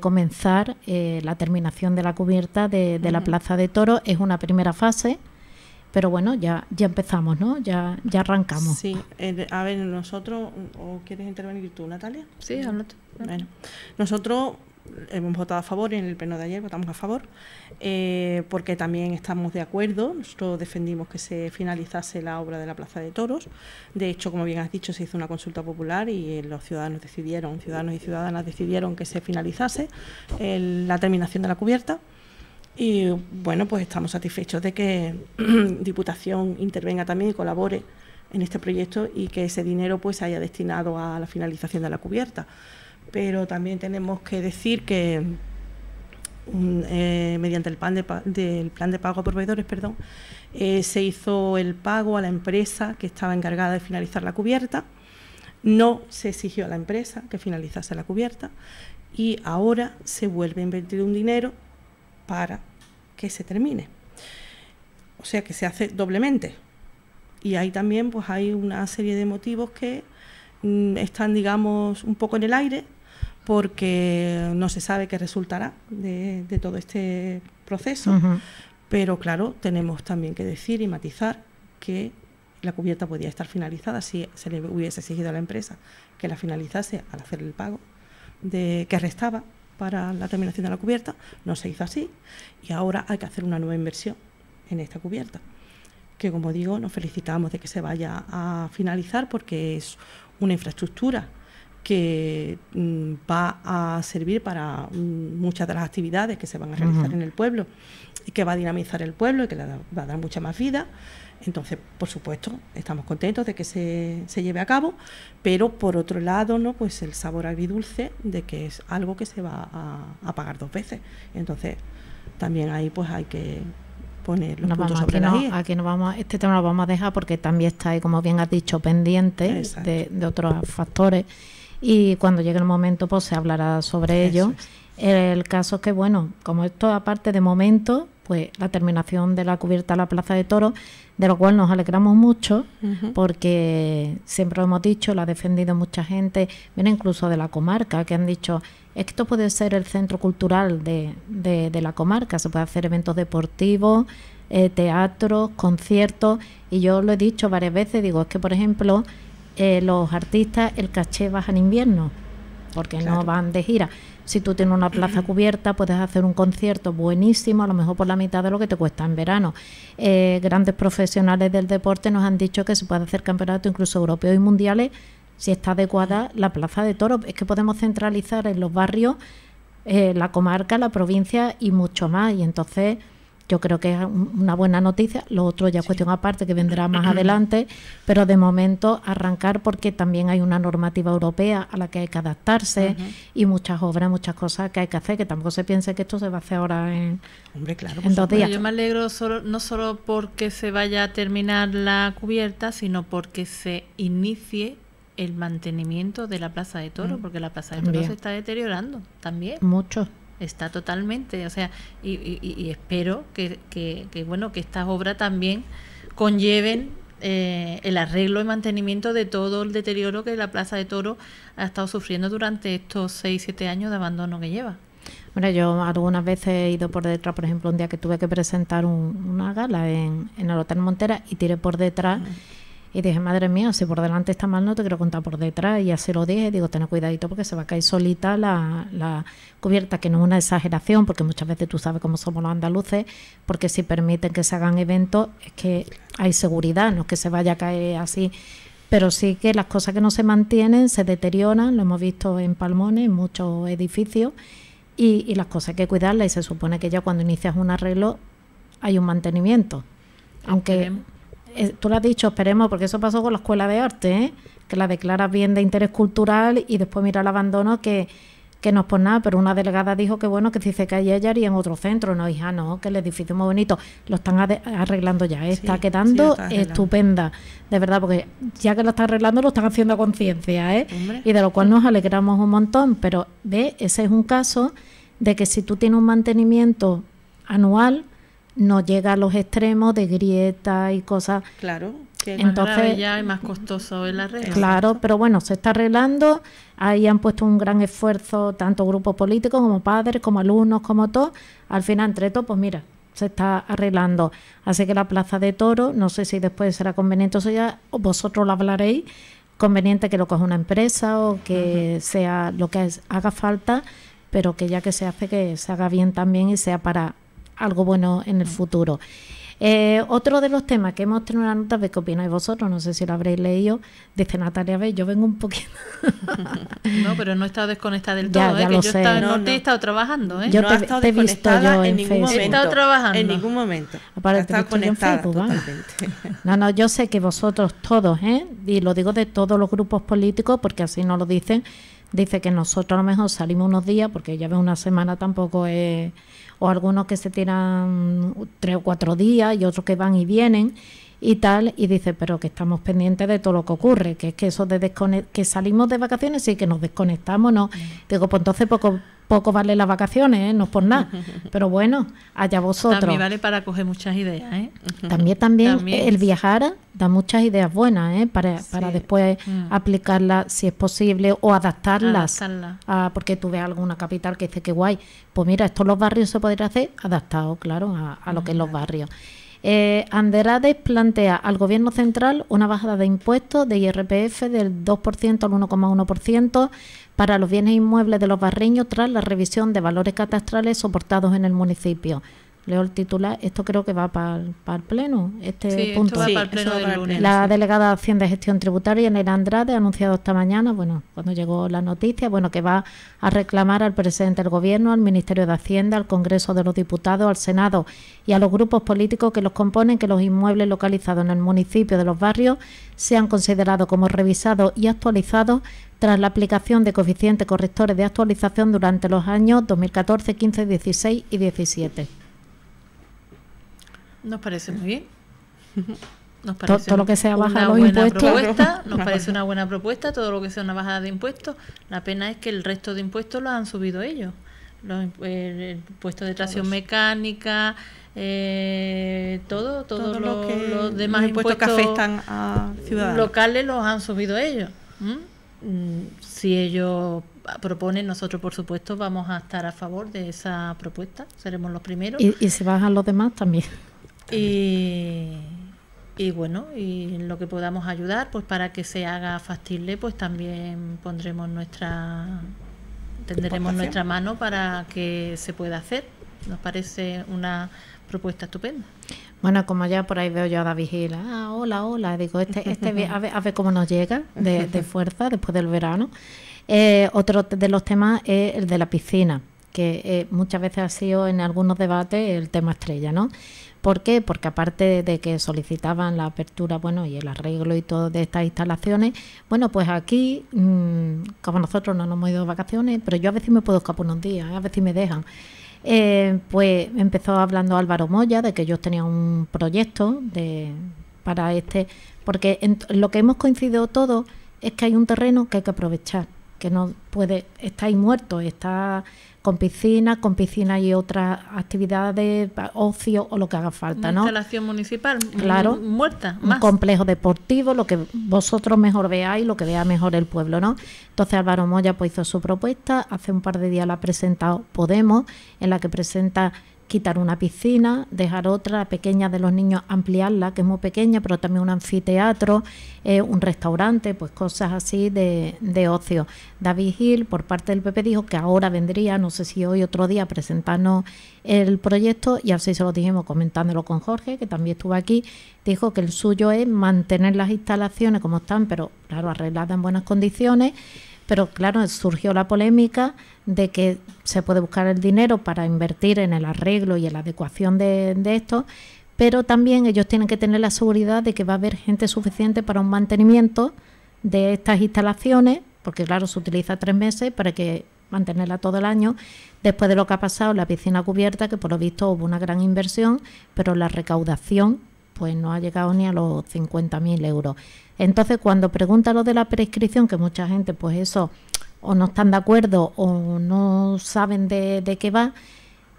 S1: comenzar la terminación de la cubierta de, la Plaza de Toro. Es una primera fase pero bueno, ya, ya empezamos, ¿no? Ya, ya arrancamos. Sí,
S2: eh, a ver, nosotros, ¿o quieres intervenir tú, Natalia? Sí, háblate. Bueno, nosotros hemos votado a favor en el pleno de ayer, votamos a favor, eh, porque también estamos de acuerdo. Nosotros defendimos que se finalizase la obra de la Plaza de Toros. De hecho, como bien has dicho, se hizo una consulta popular y eh, los ciudadanos decidieron, ciudadanos y ciudadanas decidieron que se finalizase la terminación de la cubierta. Y bueno, pues estamos satisfechos de que Diputación intervenga también y colabore en este proyecto y que ese dinero pues se haya destinado a la finalización de la cubierta. Pero también tenemos que decir que mm, eh, mediante el plan de, del plan de pago a proveedores, perdón, eh, se hizo el pago a la empresa que estaba encargada de finalizar la cubierta. No se exigió a la empresa que finalizase la cubierta y ahora se vuelve a invertir un dinero para que se termine. O sea que se hace doblemente. Y ahí también pues hay una serie de motivos que mm, están, digamos, un poco en el aire porque no se sabe qué resultará de, todo este proceso. Pero claro, tenemos también que decir y matizar que la cubierta podía estar finalizada si se le hubiese exigido a la empresa que la finalizase al hacer el pago de que restaba para la terminación de la cubierta, no se hizo así y ahora hay que hacer una nueva inversión en esta cubierta, que como digo nos felicitamos de que se vaya a finalizar porque es una infraestructura que mm, va a servir para mm, muchas de las actividades que se van a realizar en el pueblo y que va a dinamizar el pueblo y que le va a dar mucha más vida entonces, por supuesto, estamos contentos de que se, se, lleve a cabo, pero por otro lado, ¿no? Pues el sabor agridulce de que es algo que se va a, apagar pagar dos veces. Entonces, también ahí pues hay que poner los puntos sobre
S1: aquí, no, no este tema lo vamos a dejar porque también está ahí, como bien has dicho, pendiente de, otros factores. Y cuando llegue el momento, pues se hablará sobre ello. El caso es que, bueno, como esto aparte de momento, pues la terminación de la cubierta a la Plaza de Toro, de lo cual nos alegramos mucho, porque siempre lo hemos dicho, lo ha defendido mucha gente, viene incluso de la comarca, que han dicho, esto puede ser el centro cultural de, la comarca, se puede hacer eventos deportivos, eh, teatros, conciertos, y yo lo he dicho varias veces, digo, es que por ejemplo, eh, los artistas, el caché baja en invierno, porque no van de gira. Si tú tienes una plaza cubierta, puedes hacer un concierto buenísimo, a lo mejor por la mitad de lo que te cuesta en verano. Eh, grandes profesionales del deporte nos han dicho que se puede hacer campeonato incluso europeo y mundiales si está adecuada la plaza de toros. Es que podemos centralizar en los barrios eh, la comarca, la provincia y mucho más. Y entonces yo creo que es una buena noticia. Lo otro ya es cuestión aparte que vendrá más adelante, pero de momento arrancar porque también hay una normativa europea a la que hay que adaptarse y muchas obras, muchas cosas que hay que hacer, que tampoco se piense que esto se va a hacer ahora en, Hombre, claro, dos días. Yo
S3: me alegro solo, no solo porque se vaya a terminar la cubierta, sino porque se inicie el mantenimiento de la Plaza de toro mm. porque la Plaza de toro se está deteriorando también. Mucho está totalmente, o sea, y, espero que, bueno, que estas obras también conlleven eh, el arreglo y mantenimiento de todo el deterioro que la Plaza de Toro ha estado sufriendo durante estos 6-7 años de abandono que lleva.
S1: Bueno, yo algunas veces he ido por detrás, por ejemplo, un día que tuve que presentar una gala en, el Hotel Montera y tiré por detrás. Mm. Y dije, madre mía, si por delante está mal, no te quiero contar por detrás. Y así lo dije, digo, ten cuidadito porque se va a caer solita la, cubierta, que no es una exageración, porque muchas veces tú sabes cómo somos los andaluces, porque si permiten que se hagan eventos es que hay seguridad, no es que se vaya a caer así. Pero sí que las cosas que no se mantienen se deterioran, lo hemos visto en Palmones, en muchos edificios, y, las cosas hay que cuidarlas y se supone que ya cuando inicias un arreglo hay un mantenimiento. Aunque... Eh, tú lo has dicho, esperemos, porque eso pasó con la Escuela de Arte, ¿eh? que la declaras bien de interés cultural y después mira el abandono que, que no es por nada, pero una delegada dijo que bueno, que si se cae ayer y en otro centro, no, hija, no, que el edificio es muy bonito, lo están arreglando ya, ¿eh? está quedando estupenda, de verdad, porque ya que lo están arreglando, lo están haciendo a conciencia, ¿eh? y de lo cual nos alegramos un montón, pero ve, ese es un caso de que si tú tienes un mantenimiento anual, no llega a los extremos de grietas y cosas. Claro, que es Entonces, ya y
S3: más costoso el arreglo. Claro,
S1: pero bueno, se está arreglando. Ahí han puesto un gran esfuerzo tanto grupos políticos como padres, como alumnos, como todos, Al final, entre todos, pues mira, se está arreglando. Así que la Plaza de Toro, no sé si después será conveniente, o sea, vosotros lo hablaréis, conveniente que lo coja una empresa o que sea lo que haga falta, pero que ya que se hace, que se haga bien también y sea para algo bueno en el mm. futuro. Eh, otro de los temas que hemos tenido en la nota de que opináis vosotros, no sé si lo habréis leído, dice Natalia B. Yo vengo un poquito.
S3: no, pero no he estado desconectada del todo, que yo no, te he estado trabajando.
S1: ¿eh? no te, he estado desconectada visto yo en, en ningún Facebook. momento. He estado trabajando. En ningún momento. Aparte, conectada No, no, yo sé que vosotros todos, ¿eh? y lo digo de todos los grupos políticos porque así no lo dicen, dice que nosotros a lo mejor salimos unos días, porque ya ves, una semana tampoco es o algunos que se tiran tres o cuatro días y otros que van y vienen y tal, y dice, pero que estamos pendientes de todo lo que ocurre, que es que eso de que salimos de vacaciones y que nos desconectamos, no. Mm. Digo, pues entonces poco, poco vale las vacaciones, ¿eh? no es por nada. Pero bueno, allá vosotros. También vale
S3: para coger muchas ideas. ¿eh? También, también, el viajar
S1: da muchas ideas buenas ¿eh? para, para después mm. aplicarlas si es posible o adaptarlas. Ah, porque tú ves alguna capital que dice que guay. Pues mira, estos los barrios se podrían hacer adaptado, claro, a, lo que es los mm. barrios. Eh, Anderades plantea al gobierno central una bajada de impuestos de IRPF del 2% al 1,1% para los bienes inmuebles de los barreños tras la revisión de valores catastrales soportados en el municipio leo el titular, esto creo que va para el, Pleno, este punto. va la delegada de Hacienda y Gestión Tributaria, el Andrade, ha anunciado esta mañana, bueno, cuando llegó la noticia, bueno, que va a reclamar al presidente del Gobierno, al Ministerio de Hacienda, al Congreso de los Diputados, al Senado y a los grupos políticos que los componen que los inmuebles localizados en el municipio de los barrios sean considerados como revisados y actualizados tras la aplicación de coeficientes correctores de actualización durante los años 2014, 15, 16 y 17.
S3: Nos parece muy bien. Nos parece todo, lo que sea baja de nos parece una buena propuesta, todo lo que sea una bajada de impuestos. La pena es que el resto de impuestos lo han subido ellos. Los, el, impuesto de tracción mecánica, eh, todo, todo lo los, demás impuestos, que afectan a locales los han subido ellos. Mm, si ellos proponen, nosotros por supuesto vamos a estar a favor de esa propuesta, seremos los primeros. Y, y
S1: se bajan los demás también.
S3: Y, y, bueno, y en lo que podamos ayudar, pues para que se haga factible, pues también pondremos nuestra tendremos nuestra mano para que se pueda hacer. Nos parece una propuesta estupenda.
S1: Bueno, como ya por ahí veo yo a David Gil, ah, hola, hola, digo, este, este a, ver, a ver cómo nos llega de, fuerza después del verano. Eh, otro de los temas es el de la piscina, que eh, muchas veces ha sido en algunos debates el tema estrella, ¿no? ¿Por qué? Porque aparte de que solicitaban la apertura, bueno, y el arreglo y todo de estas instalaciones, bueno, pues aquí, mm, como nosotros no nos hemos ido de vacaciones, pero yo a veces me puedo escapar unos días, a veces me dejan. Eh, pues empezó hablando Álvaro Moya de que ellos tenían un proyecto para este, porque lo que hemos coincidido todos es que hay un terreno que hay que aprovechar que no puede, está ahí muerto, está con piscina, con piscina y otras actividades, ocio o lo que haga falta, ¿no?
S3: Instalación municipal, claro, muerta, más. un
S1: complejo deportivo, lo que vosotros mejor veáis, lo que vea mejor el pueblo, ¿no? Entonces Álvaro Moya pues hizo su propuesta, hace un par de días la ha presentado Podemos, en la que presenta quitar una piscina, dejar otra, pequeña de los niños, ampliarla, que es muy pequeña, pero también un anfiteatro, eh, un restaurante, pues cosas así de, de, ocio. David Gil por parte del PP, dijo que ahora vendría, no sé si hoy otro día, presentarnos el proyecto, y así se lo dijimos comentándolo con Jorge, que también estuvo aquí, dijo que el suyo es mantener las instalaciones como están, pero claro, arregladas en buenas condiciones pero claro, surgió la polémica de que se puede buscar el dinero para invertir en el arreglo y en la adecuación de, esto, pero también ellos tienen que tener la seguridad de que va a haber gente suficiente para un mantenimiento de estas instalaciones, porque claro, se utiliza tres meses para que mantenerla todo el año, después de lo que ha pasado la piscina cubierta, que por lo visto hubo una gran inversión, pero la recaudación pues no ha llegado ni a los 50.000 euros. Entonces, cuando pregunta lo de la prescripción, que mucha gente, pues eso, o no están de acuerdo o no saben de, de qué va,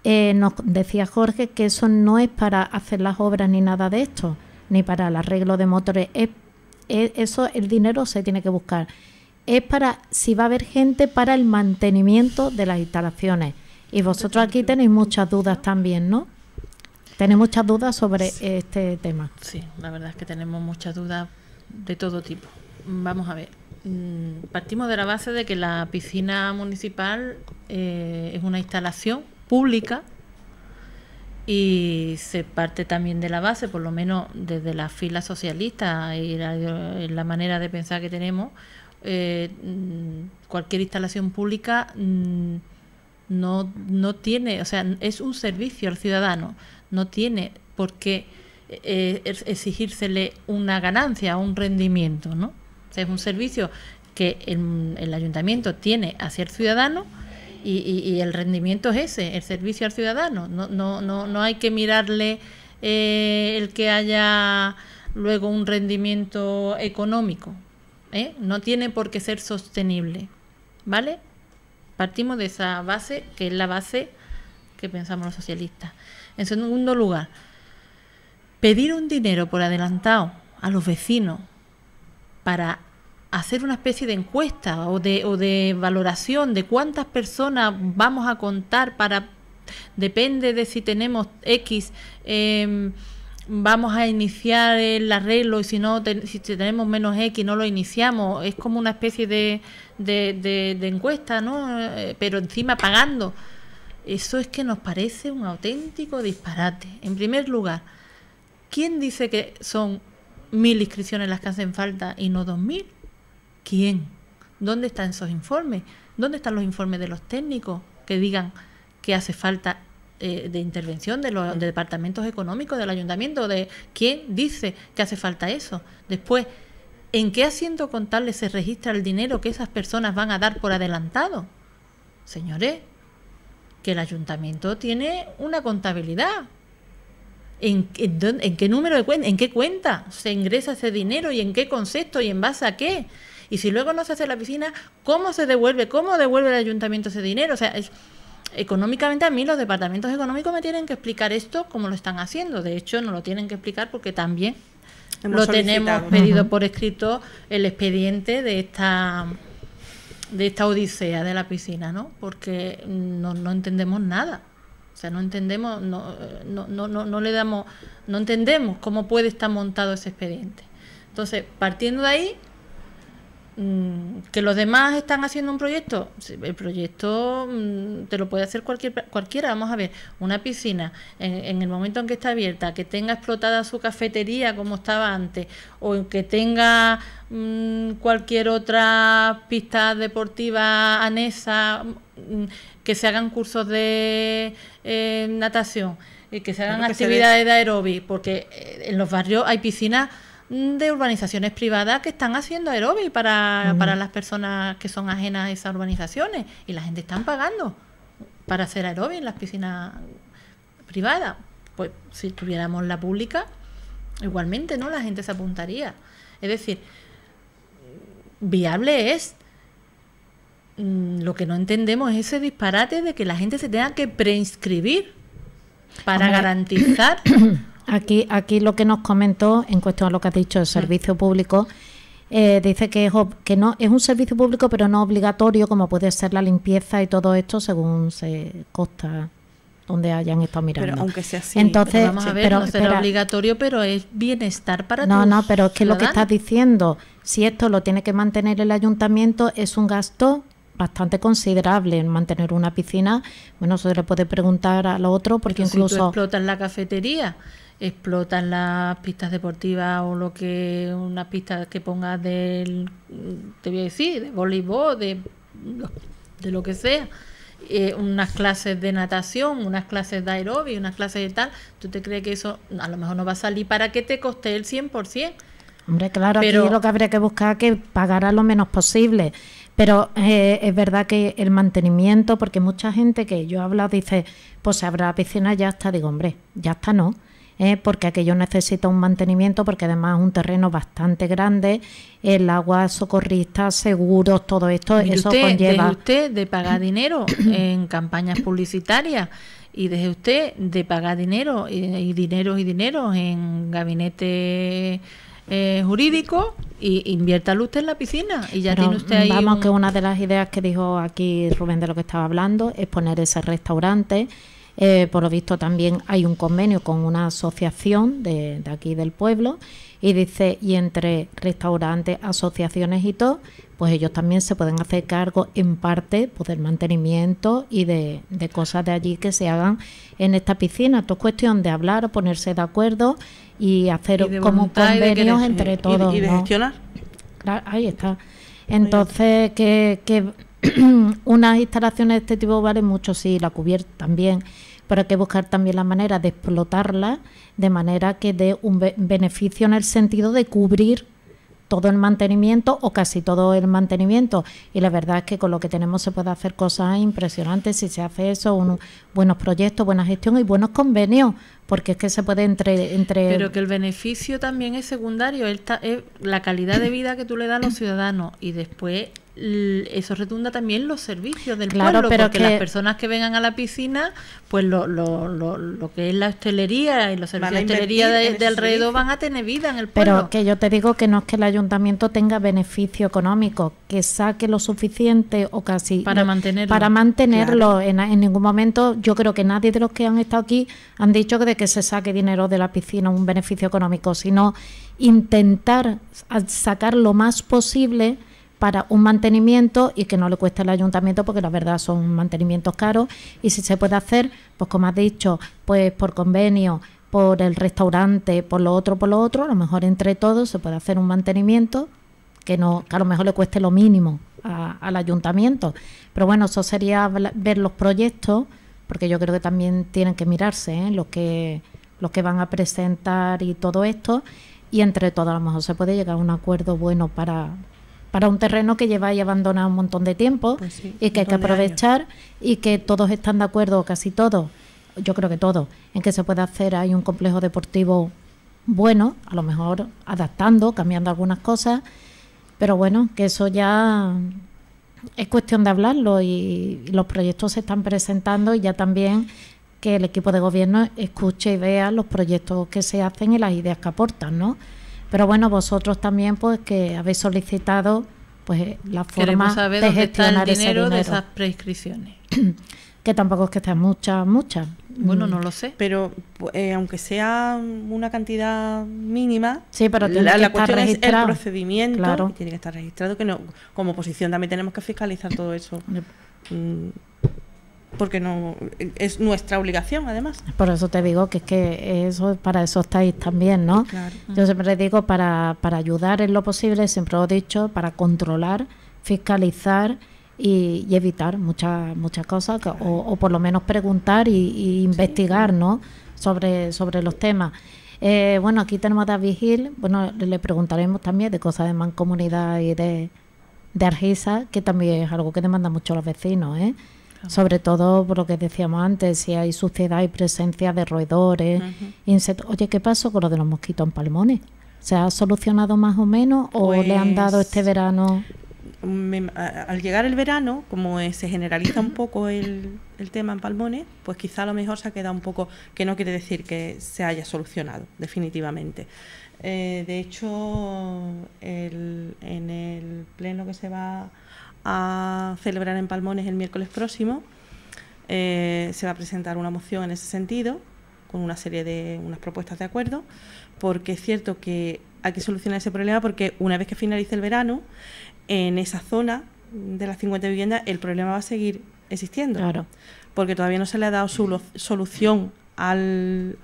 S1: eh, nos decía Jorge que eso no es para hacer las obras ni nada de esto, ni para el arreglo de motores. eso, el dinero se tiene que buscar. Es para, si va a haber gente, para el mantenimiento de las instalaciones. Y vosotros aquí tenéis muchas dudas también, ¿no? Tenemos muchas dudas sobre este tema.
S3: Sí, la verdad es que tenemos muchas dudas de todo tipo. Vamos a ver. Mm, partimos de la base de que la piscina municipal eh, es una instalación pública y se parte también de la base, por lo menos desde la fila socialista y la, manera de pensar que tenemos, eh, mm, cualquier instalación pública mm, no, no tiene, o sea, es un servicio al ciudadano no tiene por qué eh, eh, exigírsele una ganancia, un rendimiento, ¿no? es un servicio que el, ayuntamiento tiene hacia el ciudadano y, el rendimiento es ese, el servicio al ciudadano. No, no, no, no hay que mirarle eh, el que haya luego un rendimiento económico. No tiene por qué ser sostenible. ¿Vale? Partimos de esa base, que es la base que pensamos los socialistas. En segundo lugar, pedir un dinero por adelantado a los vecinos para hacer una especie de encuesta o de, valoración de cuántas personas vamos a contar para, depende de si tenemos X, em, vamos a iniciar el arreglo y si no, si tenemos menos X no lo iniciamos, es como una especie de, de encuesta, ¿no? Eh, pero encima pagando. Eso es que nos parece un auténtico disparate. En primer lugar, ¿quién dice que son mil inscripciones las que hacen falta y no dos mil? ¿Quién? ¿Dónde están esos informes? ¿Dónde están los informes de los técnicos que digan que hace falta eh, de intervención de los departamentos económicos, del ayuntamiento? ¿De quién dice que hace falta eso? Después, ¿en qué asiento contable se registra el dinero que esas personas van a dar por adelantado? Señores, que el ayuntamiento tiene una contabilidad. ¿En, qué número de cuenta, en qué cuenta se ingresa ese dinero y en qué concepto y en base a qué? Y si luego no se hace la piscina, ¿cómo se devuelve? ¿Cómo devuelve el ayuntamiento ese dinero? O sea, económicamente a mí los departamentos económicos me tienen que explicar esto como lo están haciendo. De hecho, no lo tienen que explicar porque también lo tenemos pedido por escrito el expediente de esta de esta odisea de la piscina, ¿no? Porque mm, no, no entendemos nada. O sea, no entendemos, eh, no, no, no, no le damos, no entendemos cómo puede estar montado ese expediente. Entonces, partiendo de ahí, Mm, que los demás están haciendo un proyecto, el proyecto mm, te lo puede hacer cualquier, cualquiera. Vamos a ver, una piscina, en, el momento en que está abierta, que tenga explotada su cafetería como estaba antes, o que tenga mm, cualquier otra pista deportiva anesa, que se hagan cursos de eh, natación, que se hagan actividades de aeróbic, porque eh, en los barrios hay piscinas de urbanizaciones privadas que están haciendo aeróbic para, para las personas que son ajenas a esas urbanizaciones y la gente están pagando para hacer aeróbic en las piscinas privadas. Pues si tuviéramos la pública, igualmente no la gente se apuntaría. Es decir, viable es. Mm, lo que no entendemos es ese disparate de que la gente se tenga que
S1: preinscribir para garantizar Aquí, aquí lo que nos comentó en cuestión a lo que ha dicho, el mm. servicio público, eh, dice que es, que no, es un servicio público pero no obligatorio como puede ser la limpieza y todo esto según se costa donde hayan estado mirando. Pero aunque sea así, Entonces, vamos a ver, no será
S3: obligatorio, pero es bienestar para todos. No, no, pero es que lo que estás
S1: diciendo, si esto lo tiene que mantener el ayuntamiento, es un gasto bastante considerable en mantener una piscina. Bueno, se le puede preguntar a lo otro, porque incluso... Si
S3: tú la cafetería explotan las pistas deportivas o lo que unas pistas que pongas del te voy a decir de voleibol de, lo que sea eh, unas clases de natación unas clases de aeróbic unas clases de tal tú te crees que eso a lo mejor no va a salir para que te coste el 100%
S1: hombre claro pero, aquí lo que habría que buscar es que pagara lo menos posible pero eh, es verdad que el mantenimiento, porque mucha gente que yo hablo dice, pues se habrá piscina, ya está. Digo, hombre, ya está, no ¿eh? porque aquello necesita un mantenimiento, porque además es un terreno bastante grande, el agua socorrista, seguros, todo esto, eso usted, conlleva. Deje
S3: usted de pagar dinero en campañas publicitarias y deje usted de pagar dinero y, dinero y dinero en gabinete
S1: eh, jurídico y inviértalo usted en la piscina y ya tiene usted ahí vamos que una de las ideas que dijo aquí Rubén de lo que estaba hablando es poner ese restaurante eh, por lo visto también hay un convenio con una asociación de, aquí del pueblo y dice, y entre restaurantes, asociaciones y todo, pues ellos también se pueden hacer cargo en parte pues, del mantenimiento y de, cosas de allí que se hagan en esta piscina. Esto es cuestión de hablar, o ponerse de acuerdo y hacer como convenios entre todos. Y de, gestionar. Claro, ahí está. Entonces, que, que unas instalaciones de este tipo valen mucho, sí, la cubierta también pero hay que buscar también la manera de explotarla de manera que dé un beneficio en el sentido de cubrir todo el mantenimiento o casi todo el mantenimiento. Y la verdad es que con lo que tenemos se puede hacer cosas impresionantes si se hace eso, unos buenos proyectos, buena gestión y buenos convenios, porque es que se puede entre... entre Pero
S3: que el beneficio también es secundario, es la calidad de vida que tú le das a los ciudadanos y después eso redunda también los servicios del claro, pueblo, pero porque que... las personas que vengan a la piscina, pues lo, lo, lo, lo que es la hostelería y los servicios de hostelería de, alrededor van
S1: a tener vida en el pueblo. Pero que yo te digo que no es que el ayuntamiento tenga beneficio económico, que saque lo suficiente o casi para mantenerlo. Para mantenerlo. En, en, ningún momento, yo creo que nadie de los que han estado aquí han dicho de que se saque dinero de la piscina un beneficio económico, sino intentar sacar lo más posible para un mantenimiento y que no le cueste al ayuntamiento porque la verdad son mantenimientos caros y si se puede hacer, pues como has dicho, pues por convenio, por el restaurante, por lo otro, por lo otro, a lo mejor entre todos se puede hacer un mantenimiento que no a lo mejor le cueste lo mínimo al ayuntamiento. Pero bueno, eso sería ver los proyectos porque yo creo que también tienen que mirarse ¿eh? que los que van a presentar y todo esto y entre todos a lo mejor se puede llegar a un acuerdo bueno para para un terreno que lleva lleváis abandonado un montón de tiempo pues y que hay que aprovechar y que todos están de acuerdo, casi todos, yo creo que todos, en que se puede hacer ahí un complejo deportivo bueno, a lo mejor adaptando, cambiando algunas cosas, pero bueno, que eso ya es cuestión de hablarlo y, y los proyectos se están presentando y ya también que el equipo de gobierno escuche y vea los proyectos que se hacen y las ideas que aportan, ¿no? Pero bueno, vosotros también, pues que habéis solicitado pues la forma de gestionar el dinero, de esas
S2: prescripciones.
S1: que tampoco es que sean muchas, muchas. Bueno, mm. no
S2: lo sé. Pero pues, eh, aunque sea una cantidad mínima, sí, pero la, que estar cuestión es el procedimiento tiene que estar registrado. Que no, como oposición también tenemos que fiscalizar todo eso. Mm porque no es nuestra obligación
S1: además. Por eso te digo que es que eso para eso estáis también, ¿no? Yo siempre digo para, ayudar en lo posible, siempre lo he dicho, para controlar, fiscalizar y, evitar muchas muchas cosas o, por lo menos preguntar y, investigar, ¿no? Sobre sobre los temas. Eh, bueno, aquí tenemos a David Gil, bueno, le preguntaremos también de cosas de mancomunidad y de, de Argisa, que también es algo que demandan mucho los vecinos, ¿eh? Sobre todo por lo que decíamos antes, si hay suciedad y presencia de roedores, insectos. Oye, ¿qué pasó con lo de los mosquitos en Palmones? ¿Se ha solucionado más o menos o le han dado pues, este verano?
S2: al llegar el verano, como se generaliza un poco el, el, tema en Palmones, pues quizá a lo mejor se ha quedado un poco, que no quiere decir que se haya solucionado definitivamente. Eh, de hecho, el, en el pleno que se va a celebrar en Palmones el miércoles próximo. Eh, se va a presentar una moción en ese sentido, con una serie de unas propuestas de acuerdo, porque es cierto que hay que solucionar ese problema porque una vez que finalice el verano, en esa zona de las 50 viviendas, el problema va a seguir existiendo. Claro. Porque todavía no se le ha dado solución al,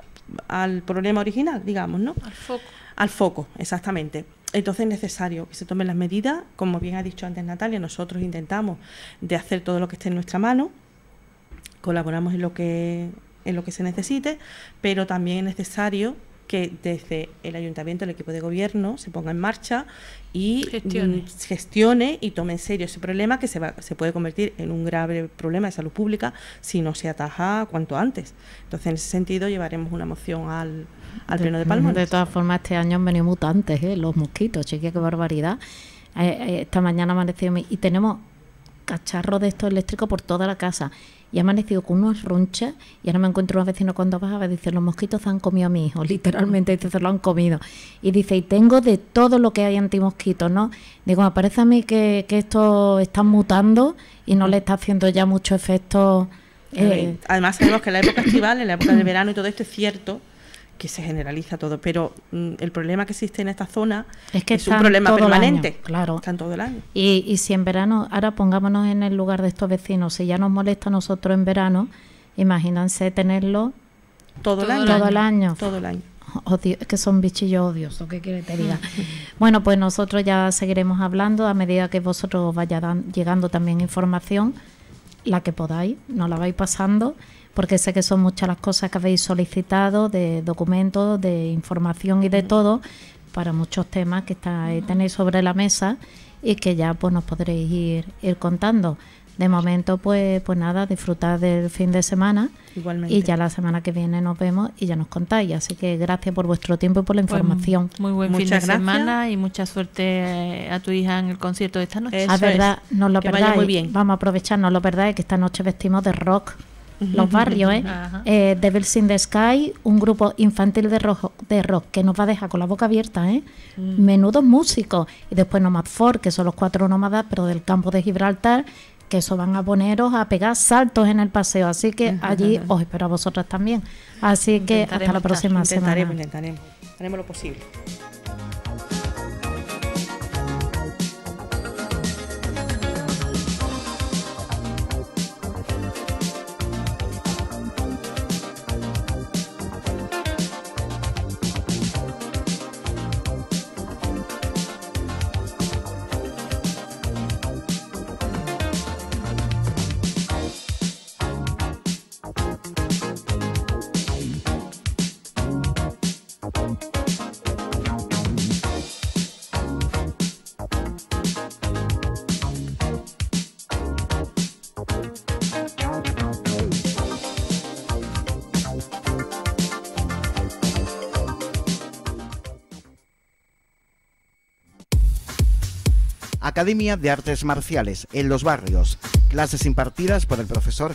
S2: al problema original, digamos, ¿no? Al foco. Al foco, exactamente. Entonces es necesario que se tomen las medidas, como bien ha dicho antes Natalia, nosotros intentamos de hacer todo lo que esté en nuestra mano, colaboramos en lo que en lo que se necesite, pero también es necesario que desde el ayuntamiento, el equipo de gobierno, se ponga en marcha y mm, gestione, y tome en serio ese problema que se, va, se puede convertir en un grave problema de salud pública si no se ataja cuanto
S1: antes. Entonces, en ese sentido, llevaremos una moción al, al Pleno de Palma. De todas formas, este año han venido mutantes, ¿eh? los mosquitos, chiquilla, qué barbaridad. Eh, eh, esta mañana amaneció y tenemos cacharros de estos eléctricos por toda la casa y ha amanecido con unas ronchas y ahora me encuentro un vecino cuando bajaba, dice, los mosquitos han comido a mi hijo, literalmente, dice, se lo han comido. Y dice, y tengo de todo lo que hay antimosquitos, ¿no? Digo, me parece a mí que, que esto está mutando y no le está haciendo ya mucho efecto. Eh.
S2: Además sabemos que en la época estival, en la época del verano y todo esto es cierto que se generaliza todo, pero mm, el problema
S1: que existe en esta zona
S2: es, que es un problema permanente.
S1: claro. todo el año. Y, y, si en verano, ahora pongámonos en el lugar de estos vecinos, si ya nos molesta a nosotros en verano, imagínense tenerlo todo, el, año. todo el año. es que son bichillos odiosos, ¿qué quiere te diga? bueno, pues nosotros ya seguiremos hablando a medida que vosotros vayáis llegando también información, la que podáis, nos la vais pasando porque sé que son muchas las cosas que habéis solicitado, de documentos, de información y de todo, para muchos temas que está, eh, tenéis sobre la mesa y que ya pues nos podréis ir, ir contando. De momento, pues, pues nada, disfrutad del fin de semana. Y ya la semana que viene nos vemos y ya nos contáis. Así que gracias por vuestro tiempo y por la pues, información. muy buen fin de semana
S3: y mucha suerte a tu hija en el concierto de esta noche. Ah, es verdad, nos lo perdáis.
S1: Vamos a aprovechar, no lo perdáis, que esta noche vestimos de rock
S3: los barrios, ¿eh?
S1: ¿eh? Devils in the Sky, un grupo infantil de, rojo, de rock que nos va a dejar con la boca abierta, ¿eh? Mm. Menudos músicos. Y después Nomad Four, que son los cuatro nómadas, pero del campo de Gibraltar, que eso van a poneros a pegar saltos en el paseo. Así que allí os espero a vosotras también. Así que hasta la próxima semana. Intentaremos, intentaremos.
S2: Haremos lo posible.
S3: Academia de Artes Marciales en los Barrios. Clases impartidas por el profesor